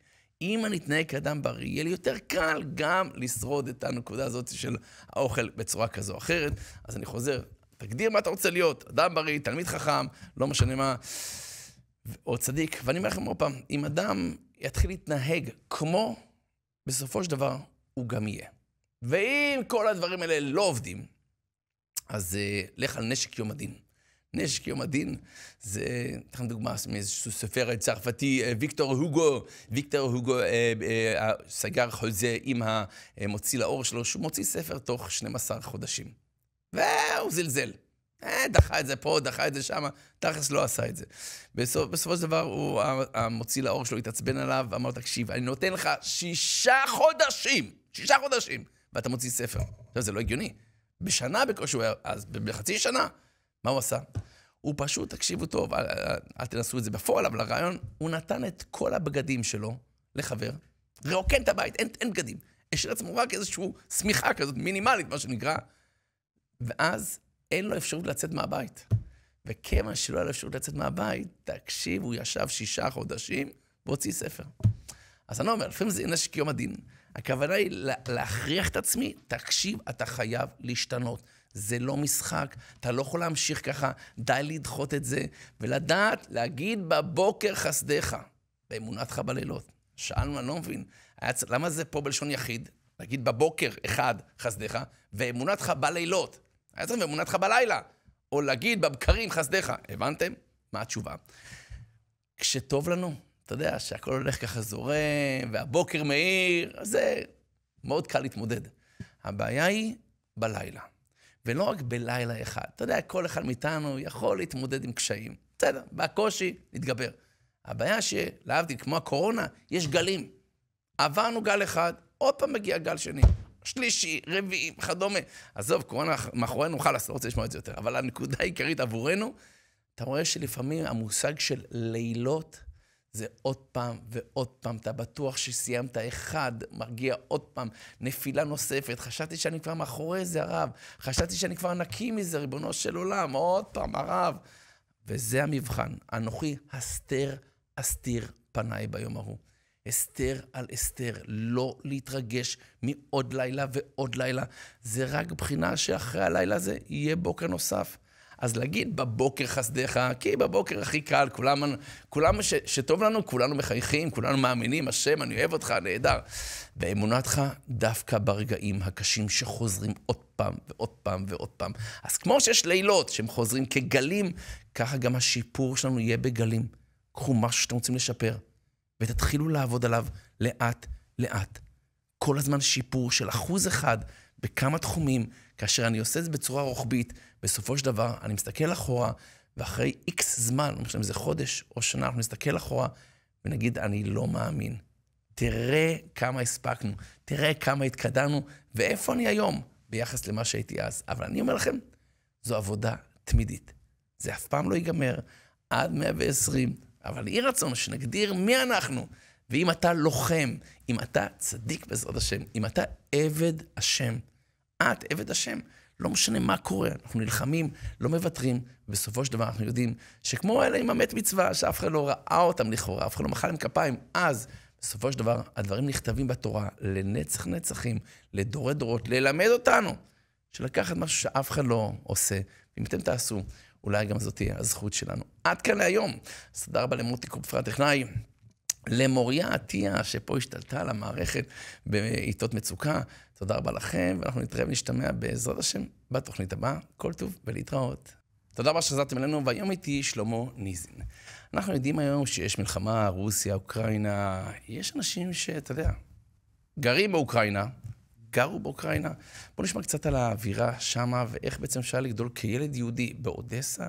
אם אני אתנהג כאדם בריא, יהיה לי יותר קל גם לשרוד את הנקודה הזאת של האוכל בצורה כזו או אחרת. אז אני חוזר, תגדיר מה אתה רוצה להיות, אדם בריא, תלמיד חכם, לא משנה מה. או צדיק, ואני אומר לכם עוד פעם, אם אדם יתחיל להתנהג כמו, בסופו של דבר הוא גם יהיה. ואם כל הדברים האלה לא עובדים, אז uh, לך על נשק יום הדין. נשק יום הדין זה, אתן לכם דוגמה מאיזשהו סופר צרפתי, אה, ויקטור הוגו. ויקטור הוגו אה, אה, אה סגר חוזה עם המוציא לאור שלו, שהוא מוציא ספר תוך 12 חודשים. והוא זלזל. אה, דחה את זה פה, דחה את זה שם, תכלס לא עשה את זה. בסופ, בסופו של דבר, הוא, המוציא לאור שלו התעצבן עליו, אמר, תקשיב, אני נותן לך שישה חודשים, שישה חודשים, ואתה מוציא ספר. עכשיו, זה לא הגיוני. בשנה בקושי הוא היה, אז בחצי שנה, מה הוא עשה? הוא פשוט, תקשיבו טוב, אל, אל, אל תנסו את זה בפועל, אבל הרעיון, הוא נתן את כל הבגדים שלו לחבר, רוקן את הבית, אין, אין בגדים. יש לעצמו רק איזושהי שמיכה כזאת מינימלית, מה שנקרא, ואז אין לו אפשרות לצאת מהבית. וכיוון שלא היה לו אפשרות לצאת מהבית, תקשיב, הוא ישב שישה חודשים והוציא ספר. אז אני אומר, לפעמים זה נשק יום הדין. הכוונה היא להכריח את עצמי, תקשיב, אתה חייב להשתנות. זה לא משחק, אתה לא יכול להמשיך ככה, די לדחות את זה, ולדעת להגיד בבוקר חסדיך, באמונתך בלילות. שאלנו, אני לא מבין, למה זה פה בלשון יחיד? להגיד בבוקר אחד חסדיך, ואמונתך בלילות. היה צריך באמונתך בלילה. או להגיד בבקרים חסדיך. הבנתם? מה התשובה? כשטוב לנו, אתה יודע, שהכל הולך ככה זורם, והבוקר מאיר, אז זה מאוד קל להתמודד. הבעיה היא בלילה. ולא רק בלילה אחד. אתה יודע, כל אחד מאיתנו יכול להתמודד עם קשיים. בסדר, בקושי, נתגבר. הבעיה שלהבדיל, כמו הקורונה, יש גלים. עברנו גל אחד, עוד פעם מגיע גל שני. שלישי, רביעי, וכדומה. עזוב, קורונה מאחורינו, חלאס, לא רוצה לשמוע את זה יותר. אבל הנקודה העיקרית עבורנו, אתה רואה שלפעמים המושג של לילות זה עוד פעם ועוד פעם. אתה בטוח שסיימת אחד, מרגיע עוד פעם, נפילה נוספת. חשבתי שאני כבר מאחורי זה, הרב. חשבתי שאני כבר נקי מזה, ריבונו של עולם, עוד פעם, הרב. וזה המבחן. אנוכי הסתר, אסתיר פניי ביום ההוא. אסתר על אסתר, לא להתרגש מעוד לילה ועוד לילה. זה רק בחינה שאחרי הלילה הזה יהיה בוקר נוסף. אז להגיד בבוקר חסדיך, כי בבוקר הכי קל, כולם, כולם ש, שטוב לנו, כולנו מחייכים, כולנו מאמינים, השם, אני אוהב אותך, נהדר. ואמונתך דווקא ברגעים הקשים שחוזרים עוד פעם ועוד פעם ועוד פעם. אז כמו שיש לילות שהם חוזרים כגלים, ככה גם השיפור שלנו יהיה בגלים. קחו משהו שאתם רוצים לשפר, ותתחילו לעבוד עליו לאט-לאט. כל הזמן שיפור של אחוז אחד בכמה תחומים, כאשר אני עושה את זה בצורה רוחבית, בסופו של דבר אני מסתכל אחורה, ואחרי איקס זמן, לא משנה אם זה חודש או שנה, אנחנו נסתכל אחורה ונגיד, אני לא מאמין. תראה כמה הספקנו, תראה כמה התקדמנו, ואיפה אני היום ביחס למה שהייתי אז. אבל אני אומר לכם, זו עבודה תמידית. זה אף פעם לא ייגמר. עד 120, אבל יהי רצון שנגדיר מי אנחנו. ואם אתה לוחם, אם אתה צדיק בעזרת השם, אם אתה עבד השם, את עבד השם. לא משנה מה קורה, אנחנו נלחמים, לא מוותרים, ובסופו של דבר אנחנו יודעים שכמו אלה עם המת מצווה, שאף אחד לא ראה אותם לכאורה, אף אחד לא מחא להם כפיים, אז בסופו של דבר הדברים נכתבים בתורה לנצח נצחים, לדורי דורות, ללמד אותנו, שלקחת משהו שאף אחד לא עושה, אם אתם תעשו, אולי גם זאת תהיה הזכות שלנו. עד כאן להיום. אז תודה רבה למוטי קופרה טכנאי. למוריה עטיה, שפה השתלטה על המערכת בעיתות מצוקה. תודה רבה לכם, ואנחנו נתראה ונשתמע בעזרת השם בתוכנית הבאה. כל טוב ולהתראות. תודה רבה שחזרתם אלינו, והיום איתי שלמה ניזין. אנחנו יודעים היום שיש מלחמה, רוסיה, אוקראינה. יש אנשים שאתה יודע, גרים באוקראינה, גרו באוקראינה. בואו נשמע קצת על האווירה שמה, ואיך בעצם אפשר לגדול כילד יהודי באודסה.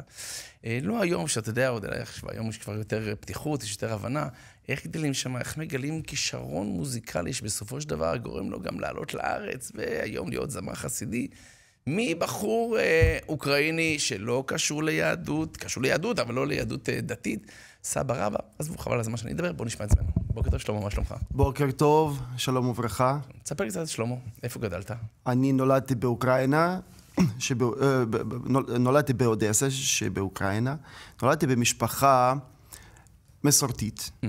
אה, לא היום, שאתה יודע, עוד עכשיו, היום יש כבר יותר פתיחות, יש יותר הבנה. איך גדלים שם, איך מגלים כישרון מוזיקלי שבסופו של דבר גורם לו גם לעלות לארץ, והיום להיות זמר חסידי. מבחור אה, אוקראיני שלא קשור ליהדות, קשור ליהדות, אבל לא ליהדות אה, דתית, סבא רבא, עזבו, חבל על הזמן שאני אדבר, בואו נשמע את זמנו. בוקר טוב, שלמה, מה שלומך? בוקר טוב, שלום וברכה. תספר קצת, שלמה, איפה גדלת? אני נולדתי באוקראינה, (clears throat) שבא, אה, נולדתי באודסה שבאוקראינה. נולדתי במשפחה מסורתית, mm-hmm.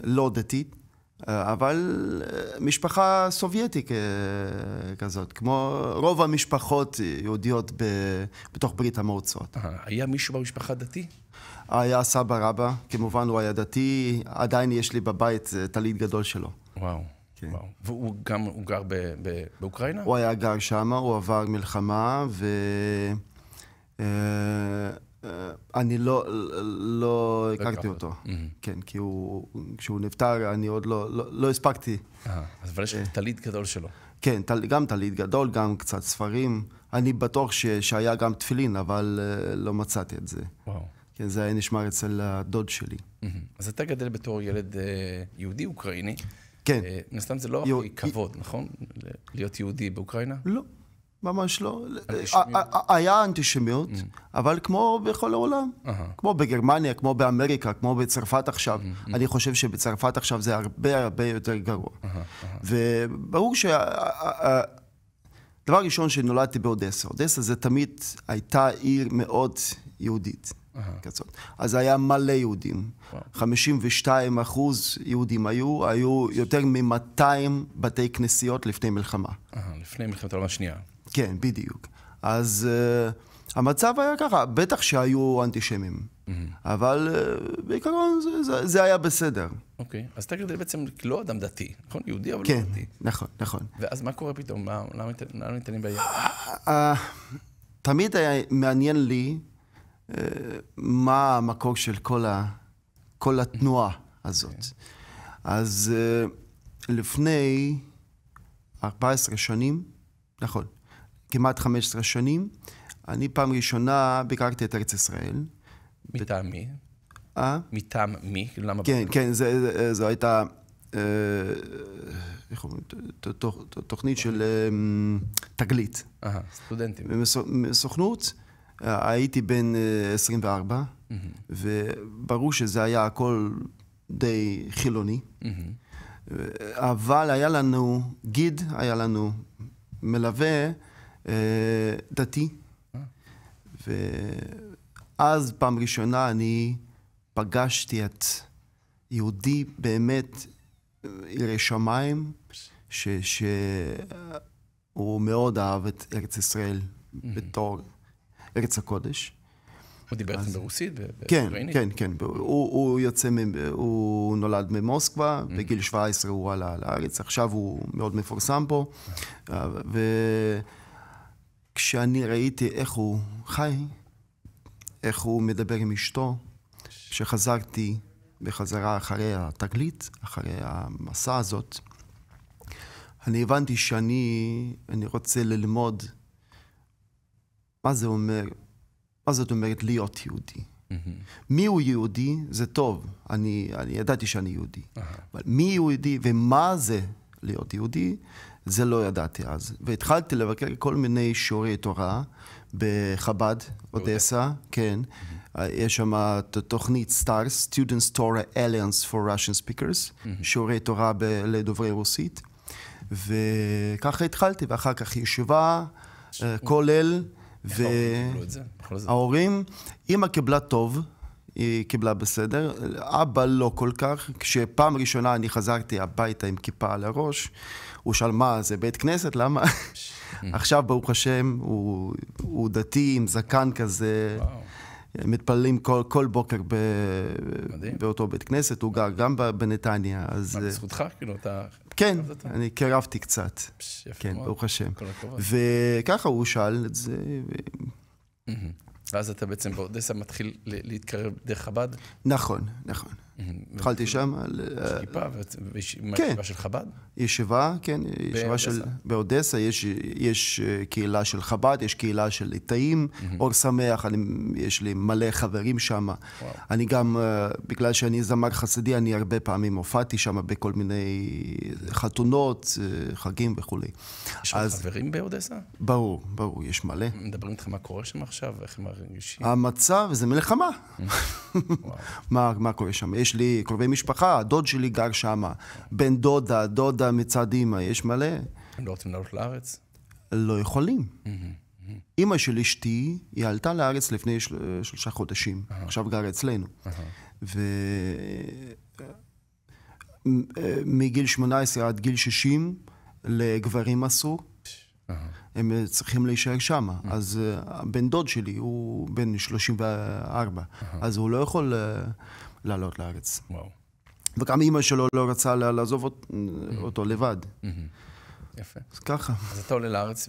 לא דתית, אה, אבל אה, משפחה סובייטית כזאת, כמו רוב המשפחות יהודיות בתוך ברית המועצות. היה מישהו במשפחה דתי? היה סבא רבא, כמובן הוא היה דתי, עדיין יש לי בבית אה, טלית גדול שלו. וואו. כן. וואו. והוא גם, הוא גר ב, ב, באוקראינה? הוא היה גר שם, הוא עבר מלחמה, ואני אה, אה, לא, לא הכרתי אותו. Mm-hmm. כן, כי הוא, כשהוא נפטר, אני עוד לא, לא, לא הספקתי. אה, אבל יש לך אה. טלית גדול שלו. כן, תל, גם טלית גדול, גם קצת ספרים. אני בטוח ש, שהיה גם תפילין, אבל אה, לא מצאתי את זה. וואו. כן, זה היה נשמר אצל הדוד שלי. אז אתה גדל בתור ילד אה, יהודי-אוקראיני. כן. אה, מן הסתם זה לא הכי כבוד, נכון? להיות יהודי באוקראינה? לא, ממש לא. אה, היה אנטישמיות, אבל כמו בכל העולם. כמו בגרמניה, כמו באמריקה, כמו בצרפת עכשיו. אני חושב שבצרפת עכשיו זה הרבה הרבה יותר גרוע. וברור ש... דבר ראשון שנולדתי באודסה. אודסה זה תמיד הייתה עיר מאוד יהודית. קצת. אז היה מלא יהודים. 52 אחוז יהודים היו, היו יותר מ-200 בתי כנסיות לפני מלחמה. לפני מלחמת העולם השנייה. כן, בדיוק. אז uh, המצב היה ככה, בטח שהיו אנטישמים. אבל uh, בעיקרון זה, זה, זה היה בסדר. אוקיי, אז תגיד טקלר בעצם לא אדם דתי, נכון? יהודי, אבל לא כן, לא דתי. כן, נכון, נכון. ואז מה קורה פתאום? למה ניתנים בעיה? אה, תמיד היה מעניין לי מה המקור של כל, ה, כל התנועה הזאת. Okay. אז אה, לפני 14 שנים, נכון, כמעט 15 שנים, אני פעם ראשונה ביקרתי את ארץ ישראל. מטעם מי? אה? מטעם מי? למה? כן, כן, זו הייתה, אה, איך אומרים? תוכנית של אה, אמ, תגלית. אהה, סטודנטים. מסוכנות. הייתי בן 24, אה, mm-hmm. וברור שזה היה הכל די חילוני. Mm-hmm. אבל היה לנו, גיד היה לנו, מלווה אה, דתי. mm-hmm. ואז פעם ראשונה אני פגשתי את יהודי באמת אה, ירא שמיים, שהוא מאוד אהב את ארץ ישראל mm-hmm. בתור ארץ הקודש. הוא דיבר אז... ברוסית? כן, כן, כן. הוא, הוא יוצא, הוא נולד ממוסקבה, mm. Mm-hmm. בגיל 17 הוא עלה לארץ, עכשיו הוא מאוד מפורסם פה, אה, וכשאני ראיתי איך הוא חי, איך הוא מדבר עם אשתו, כשחזרתי בחזרה אחרי התגלית, אחרי המסע הזאת, אני הבנתי שאני אני רוצה ללמוד מה זה אומר, מה זאת אומרת להיות יהודי? מי הוא יהודי זה טוב, אני, אני ידעתי שאני יהודי. אבל מי יהודי ומה זה להיות יהודי, זה לא ידעתי אז. והתחלתי לבקר כל מיני שיעורי תורה בחב"ד, אודסה, כן. אה, יש שם תוכנית סטארס, Students Torah Alliance for Russian Speakers, שיעורי תורה לדוברי רוסית. וככה התחלתי, ואחר כך ישיבה, אה, כולל וההורים, אימא קיבלה טוב, היא קיבלה בסדר, אבא לא כל כך. כשפעם ראשונה אני חזרתי הביתה עם כיפה על הראש, הוא שאל, מה, זה בית כנסת? למה? (laughs) עכשיו, ברוך השם, הוא, הוא דתי עם זקן כזה. וואו. מתפללים כל, כל בוקר ב, באותו בית כנסת, הוא גר גם בנתניה, אז... מה, אה, בזכותך, כאילו, אתה כן, אני קרבתי קצת. פש, יפה כן, ברוך השם. וככה הוא שאל את זה. ואז אתה בעצם באודסה מתחיל להתקרב דרך חב"ד? נכון, נכון. התחלתי שם. על... אה, כיפה וישיבה כן. של חב"ד? ישיבה, כן, ישיבה של... באודסה יש אה, קהילה של חב"ד, יש קהילה של ליטאים, אור שמח, יש לי מלא חברים שם. אני גם, אה, בגלל שאני זמר חסידי, אני הרבה פעמים הופעתי שם בכל מיני חתונות, חגים וכולי. יש לך חברים באודסה? ברור, ברור, יש מלא. מדברים איתך מה קורה שם עכשיו, איך הם מרגישים? המצב זה מלחמה. (laughs) מה קורה שם? יש לי קרובי משפחה, דוד שלי גר שם, בן דודה, דודה מצד אימא, יש מלא. הם לא רוצים לעלות לארץ? לא יכולים. אימא של אשתי, היא עלתה לארץ לפני של... שלושה חודשים, עכשיו גרה אצלנו. ו... מגיל 18 עד גיל 60 לגברים אסור. Uh-huh. הם צריכים להישאר שם. Uh-huh. אז אה, הבן דוד שלי הוא בן 34, uh-huh. אז הוא לא יכול... Uh, לעלות לארץ. וואו. וגם אימא שלו לא רצה לעזוב mm-hmm. אותו לבד. Mm-hmm. יפה. אז ככה. אז אתה עולה לארץ,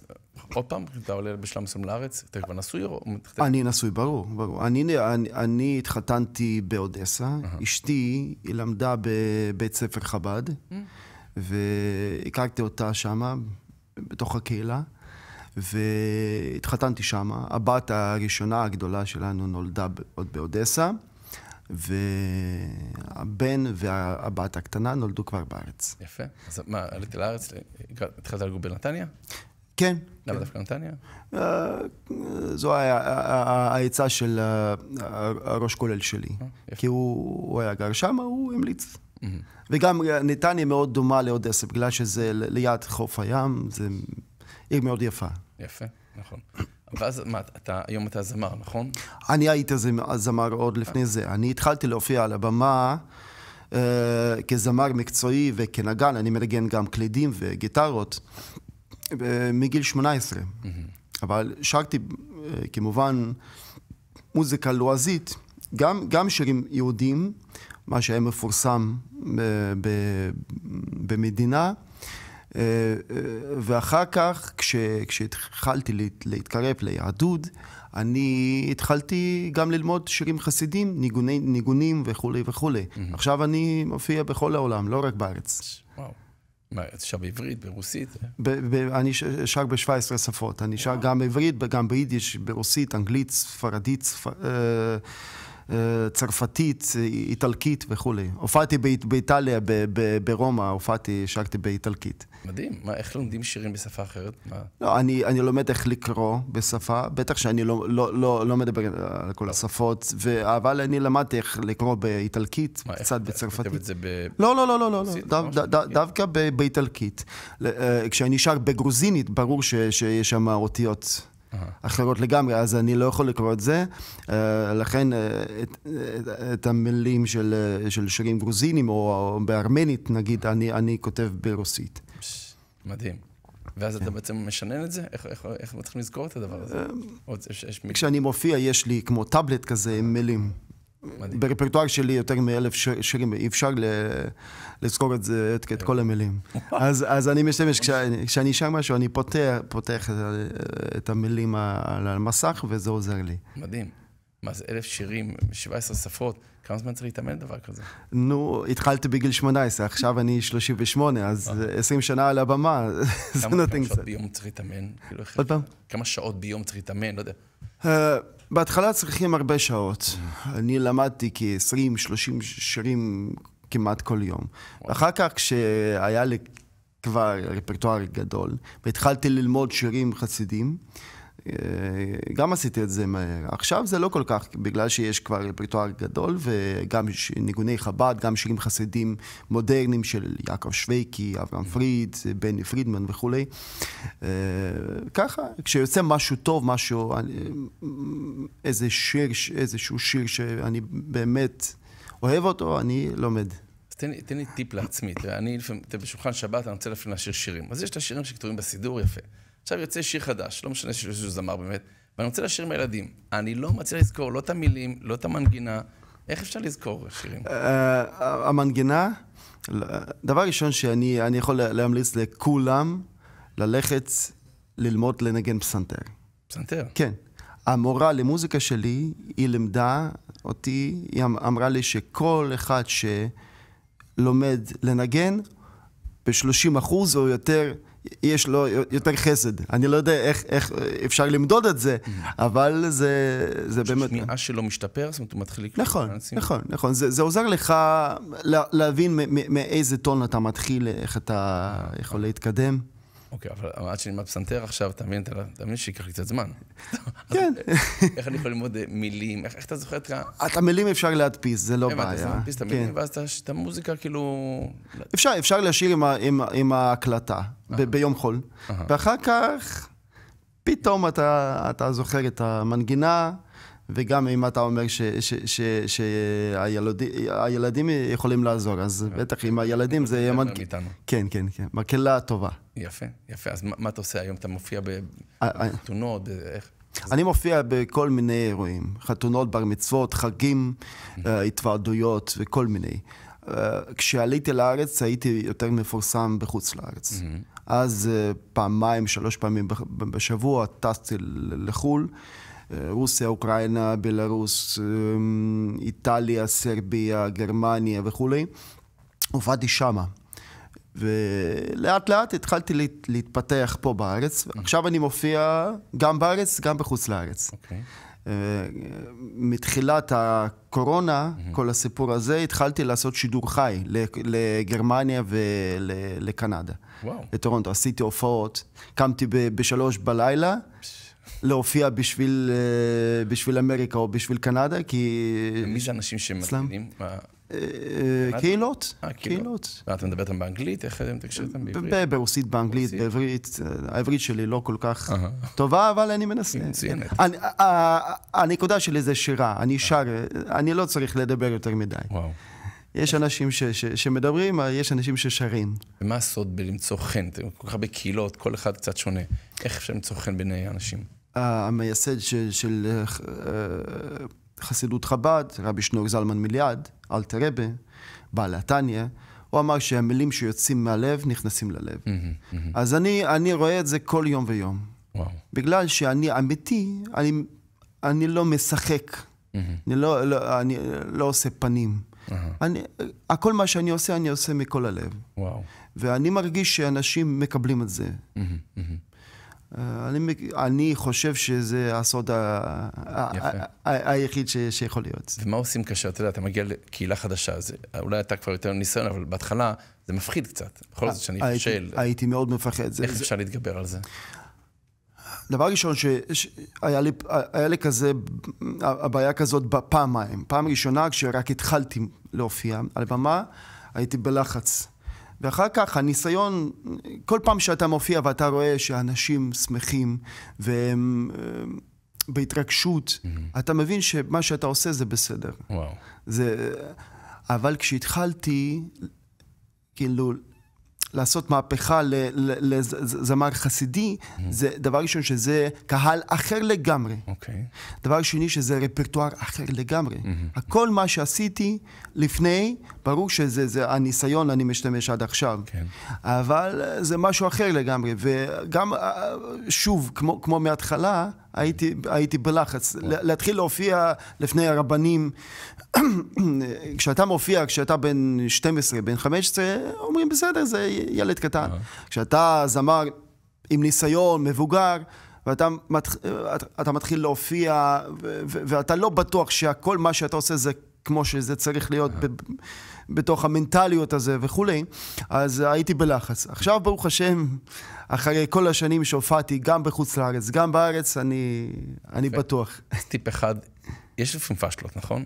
עוד פעם, אתה עולה בשלב מסוים לארץ, אתה כבר נשוי או... אני נשוי, ברור, ברור. אני, אני, אני התחתנתי באודסה, אשתי היא למדה בבית ספר חב"ד, mm. והכרתי אותה שם, בתוך הקהילה, והתחתנתי שם. הבת הראשונה הגדולה שלנו נולדה עוד באודסה. והבן והבת הקטנה נולדו כבר בארץ. יפה. אז מה, עליתי לארץ, התחלת לגור בנתניה? כן. למה כן. דווקא נתניה? אה, זו העצה של הראש כולל שלי. אה, כי הוא היה גר שם, הוא המליץ. וגם נתניה מאוד דומה לאודסה, בגלל שזה ליד חוף הים, זה עיר מאוד יפה. יפה, נכון. ואז מה, אתה, היום אתה זמר, נכון? אני הייתי זמר עוד לפני זה. אני התחלתי להופיע על הבמה אה, כזמר מקצועי וכנגן, אני מנגן גם קלידים וגיטרות, uh, מגיל 18. Mm-hmm. אבל שרתי uh, כמובן מוזיקה לועזית, גם, גם שירים יהודים, מה שהיה מפורסם אה, ב, במדינה. אה, אה, ואחר כך, כש, כשהתחלתי להתקרב ליהדות, אני התחלתי גם ללמוד שירים חסידים, ניגוני, ניגונים וכולי וכולי. Mm-hmm. עכשיו אני מופיע בכל העולם, לא רק בארץ. וואו. מה, אתה שר בעברית, ברוסית? ב- ב- אני ש- שר ב-17 שפות. אני שר גם בעברית, גם ביידיש, ברוסית, אנגלית, ספרדית, ספ... אה, אה, צרפתית, אה, איטלקית וכולי. הופעתי באית, באיטליה, ב, ב, ברומא, הופעתי, שרתי באיטלקית. מדהים, מה, איך לומדים שירים בשפה אחרת? מה? לא, אני, אני לומד איך לקרוא בשפה, בטח שאני לא, לא, לא, לא מדבר אה, על כל השפות, ו... אבל אני למדתי איך לקרוא באיטלקית, מה, קצת איך, בצרפתית. איך כותב את זה ב... לא, לא, לא, לא, לא, לא. נכון? דו, דו, דו, כן. דווקא באיטלקית. כשאני שר בגרוזינית, ברור ש, שיש שם אותיות. אחרות לגמרי, אז אני לא יכול לקרוא את זה. אה, לכן אה, את, את אה, את המילים של, של שירים גרוזינים, או בארמנית נגיד, אני, אני כותב ברוסית. מדהים. ואז אתה בעצם משנן את זה? איך, איך, איך מצליחים לזכור את הדבר הזה? כשאני מופיע, יש לי כמו טאבלט כזה עם מילים. מדהים. ברפרטואר שלי יותר מאלף שיר, שירים, אי אפשר לזכור את, זה, את, את כל המילים. אז, אז אני משתמש, כשאני, כשאני שר משהו, אני פותח, פותח אה, את המילים על המסך, וזה עוזר לי. מדהים. מה זה אלף שירים, 17 שפות, כמה זמן צריך להתאמן לדבר כזה? נו, התחלתי בגיל 18, עכשיו אני 38, אז 20 שנה על הבמה, (laughs) זה נותן קצת. כמה שעות ביום צריך להתאמן? כאילו, עוד פעם? כמה שעות ביום צריך להתאמן, לא יודע. אה, בהתחלה צריכים הרבה שעות. אני למדתי כ-20-30 שירים כמעט כל יום. אחר כך, כשהיה לי כבר רפרטואר גדול, והתחלתי ללמוד שירים חסידים, אה, גם עשיתי את זה מהר. עכשיו זה לא כל כך, בגלל שיש כבר רפרטואר גדול, וגם ניגוני חב"ד, גם שירים חסידים מודרניים של יעקב שווייקי, אברהם mm. פריד, בני פרידמן וכולי. אה, ככה, כשיוצא משהו טוב, משהו, איזה שיר, איזשהו שיר שאני באמת אוהב אותו, אני לומד. תן, תן לי טיפ לעצמי. אני לפעמים, בשולחן שבת, אני רוצה לפעמים לשיר שירים. אז יש את השירים שכתובים בסידור, יפה. עכשיו יוצא שיר חדש, לא משנה שיש איזשהו זמר באמת, ואני רוצה לשיר עם הילדים. אני לא מצליח לזכור לא את המילים, לא את המנגינה. איך אפשר לזכור שירים? אה, המנגינה, דבר ראשון שאני יכול להמליץ לכולם, ללכת ללמוד לנגן פסנתר. פסנתר? כן. המורה למוזיקה שלי, היא לימדה אותי, היא אמ- אמרה לי שכל אחד שלומד לנגן, ב-30 אחוז או יותר, יש לו יותר חסד. אני לא יודע איך, איך אפשר למדוד את זה, mm. אבל זה, זה באמת... השמיעה שלא משתפר, זאת אומרת, הוא מתחיל לקרוא. נכון, נכון, נכון. זה, זה עוזר לך לה, להבין מאיזה טון אתה מתחיל, איך אתה יכול להתקדם. אוקיי, אבל עד שנלמד פסנתר עכשיו, אתה מבין, אתה לא- מבין שייקח לי קצת זמן. (laughs) כן. איך אני יכול ללמוד אה, מילים? איך אתה זוכר את ה... את המילים אפשר להדפיס, זה לא בעיה. אתה מדפיס את המילים, כן. ואז את המוזיקה כאילו... אפשר, אפשר להשאיר עם ההקלטה ביום חול, ואחר כך פתאום אתה זוכר את המנגינה. וגם אם אתה אומר שהילדים יכולים לעזור, אז בטח עם הילדים זה יהיה... כן, כן, כן. מקהלה טובה. יפה, יפה. אז מה, מה אתה עושה היום? אתה מופיע אה, אה. בחתונות? איך? אני מופיע בכל מיני אירועים, חתונות, בר מצוות, חגים, אה, התוועדויות וכל מיני. כשעליתי לארץ הייתי יותר מפורסם בחוץ לארץ. Mm-hmm. אז פעמיים, שלוש פעמים בשבוע טסתי לחו"ל, רוסיה, אוקראינה, בלרוס, איטליה, סרביה, גרמניה וכולי. הופעתי שמה. ולאט לאט התחלתי להת, להתפתח פה בארץ. Mm-hmm. עכשיו אני מופיע גם בארץ, גם בחוץ לארץ. Okay. אוקיי. אה, מתחילת הקורונה, mm-hmm. כל הסיפור הזה, התחלתי לעשות שידור חי לגרמניה ולקנדה. וואו. Wow. לטורונטו. עשיתי הופעות, קמתי ב- בשלוש בלילה. (laughs) להופיע בשביל, אה, בשביל אמריקה או בשביל קנדה, כי... מי זה אנשים שמתחילים? קהילות, קהילות. ואתם מדברתם באנגלית? איך אתם תקשרתם בעברית? ברוסית, באנגלית, בעברית. אה, העברית שלי לא כל כך טובה, אבל אני מנסה. מצוינת. אה, אה, הנקודה שלי זה שירה, אני שר, אני לא צריך לדבר יותר מדי. יש אנשים שמדברים, יש אנשים ששרים. ומה הסוד בלמצוא חן? אתם כל כך הרבה קהילות, כל אחד קצת שונה. איך אפשר למצוא חן בין האנשים? המייסד של חסידות חב"ד, רבי שנור זלמן מיליאד, אלתר רבה, בעל התניא, הוא אמר שהמילים שיוצאים מהלב נכנסים ללב. Mm-hmm, mm-hmm. אז אני, אני רואה את זה כל יום ויום. וואו. בגלל שאני אמיתי, אני, אני לא משחק. Mm-hmm. אני, לא, לא, אני לא עושה פנים. Uh-huh. אני, הכל מה שאני עושה, אני עושה מכל הלב. וואו. ואני מרגיש שאנשים מקבלים את זה. Mm-hmm, mm-hmm. אה, אני, אני חושב שזה הסוד ה, ה, היחיד ש, שיכול להיות. ומה עושים כאשר, אתה יודע, אתה מגיע לקהילה חדשה, זה, אולי אתה כבר יותר ניסיון, אבל בהתחלה זה מפחיד קצת. בכל זאת שאני אפשל. הייתי מאוד מפחד. איך זה... אפשר זה... להתגבר על זה? דבר ראשון, שהיה לי, היה לי כזה, הבעיה כזאת פעמיים. פעם ראשונה, כשרק התחלתי להופיע על במה, הייתי בלחץ. ואחר כך הניסיון, כל פעם שאתה מופיע ואתה רואה שאנשים שמחים והם אה, בהתרגשות, mm-hmm. אתה מבין שמה שאתה עושה זה בסדר. וואו. זה... אבל כשהתחלתי, כאילו, לעשות מהפכה לזמר חסידי, mm-hmm. זה דבר ראשון שזה קהל אחר לגמרי. Okay. אוקיי. דבר שני שזה רפרטואר אחר לגמרי. Mm-hmm. הכל מה שעשיתי לפני, ברור שזה הניסיון, אני משתמש עד עכשיו. Okay. כן. אבל זה משהו אחר לגמרי. וגם, אה, שוב, כמו, כמו מההתחלה, הייתי, הייתי בלחץ. Oh. להתחיל להופיע לפני הרבנים (clears throat) כשאתה מופיע, כשאתה בן 12, בן 15, אומרים, בסדר, זה ילד קטן. כשאתה זמר עם ניסיון, מבוגר, ואתה מתח... אתה מתחיל להופיע, ו, ו, ואתה לא בטוח שכל מה שאתה עושה זה כמו שזה צריך להיות ב, בתוך המנטליות הזה וכולי, אז הייתי בלחץ. עכשיו, ברוך השם, אחרי כל השנים שהופעתי, גם בחוץ לארץ, גם בארץ, אני, אני בטוח. טיפ אחד, יש לפעמים פשלות, נכון?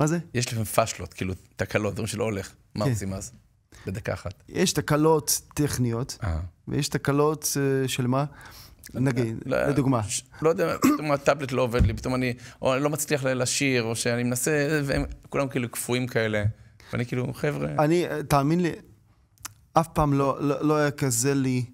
מה זה? יש לפעמים פאשלות, כאילו, תקלות, דברים שלא הולך. מה כן. עושים אז? בדקה אחת. יש תקלות טכניות, אה. ויש תקלות uh, של מה? נגיד, לא, לא, לדוגמה. לא יודע, (clears throat) פתאום הטאבלט לא עובד לי, פתאום אני, או אני לא מצליח לשיר, או שאני מנסה, והם כולם כאילו קפואים כאלה. ואני כאילו, חבר'ה... אני, אה, תאמין לי, אף פעם לא, לא, לא היה כזה לי...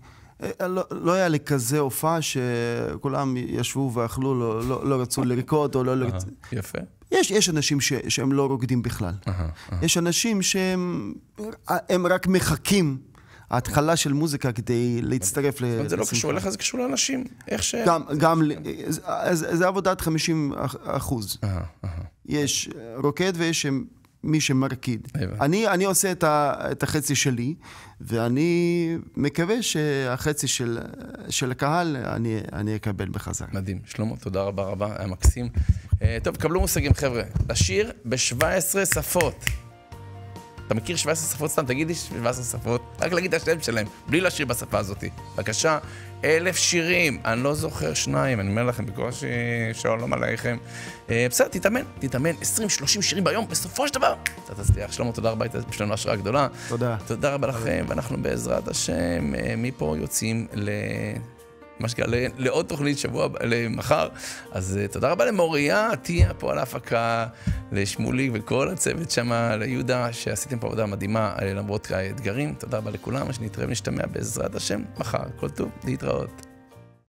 אה, לא, לא היה לי כזה הופעה שכולם ישבו ואכלו, לא, לא, לא רצו לרקוד או לא... יפה. יש, יש אנשים ש, שהם לא רוקדים בכלל. Uh-huh, uh-huh. יש אנשים שהם רק מחכים ההתחלה של מוזיקה כדי להצטרף זאת אומרת, זה לא קשור אליך, זה קשור לאנשים, איך ש... גם, גם, זה עבודת 50 אחוז. יש רוקד ויש מי שמרקיד. אני, אני עושה את, ה, את החצי שלי, ואני מקווה שהחצי של, של הקהל, אני, אני אקבל בחזרה. מדהים. שלמה, תודה רבה רבה, היה מקסים. אה, טוב, קבלו מושגים, חבר'ה. לשיר ב-17 שפות. אתה מכיר 17 שפות סתם? תגיד לי 17 שפות, רק להגיד את השם שלהם, בלי לשיר בשפה הזאת. בבקשה, אלף שירים, אני לא זוכר שניים, אני אומר לכם בקושי, שלום עליכם. אה, בסדר, תתאמן, תתאמן 20-30 שירים ביום, בסופו של דבר אתה תצליח. שלמה, תודה רבה, הייתה בשבילנו השראה גדולה. תודה. תודה רבה לכם, ואנחנו בעזרת השם, אה, מפה יוצאים ל... מה שנקרא, לעוד תוכנית שבוע, למחר. אז אה, תודה רבה למוריה אה, תהיה פה על ההפקה, לשמולי וכל הצוות שם, ליהודה, שעשיתם פה עבודה מדהימה אה, למרות האתגרים. תודה רבה לכולם, שנתראה ונשתמע בעזרת השם מחר. כל טוב, להתראות.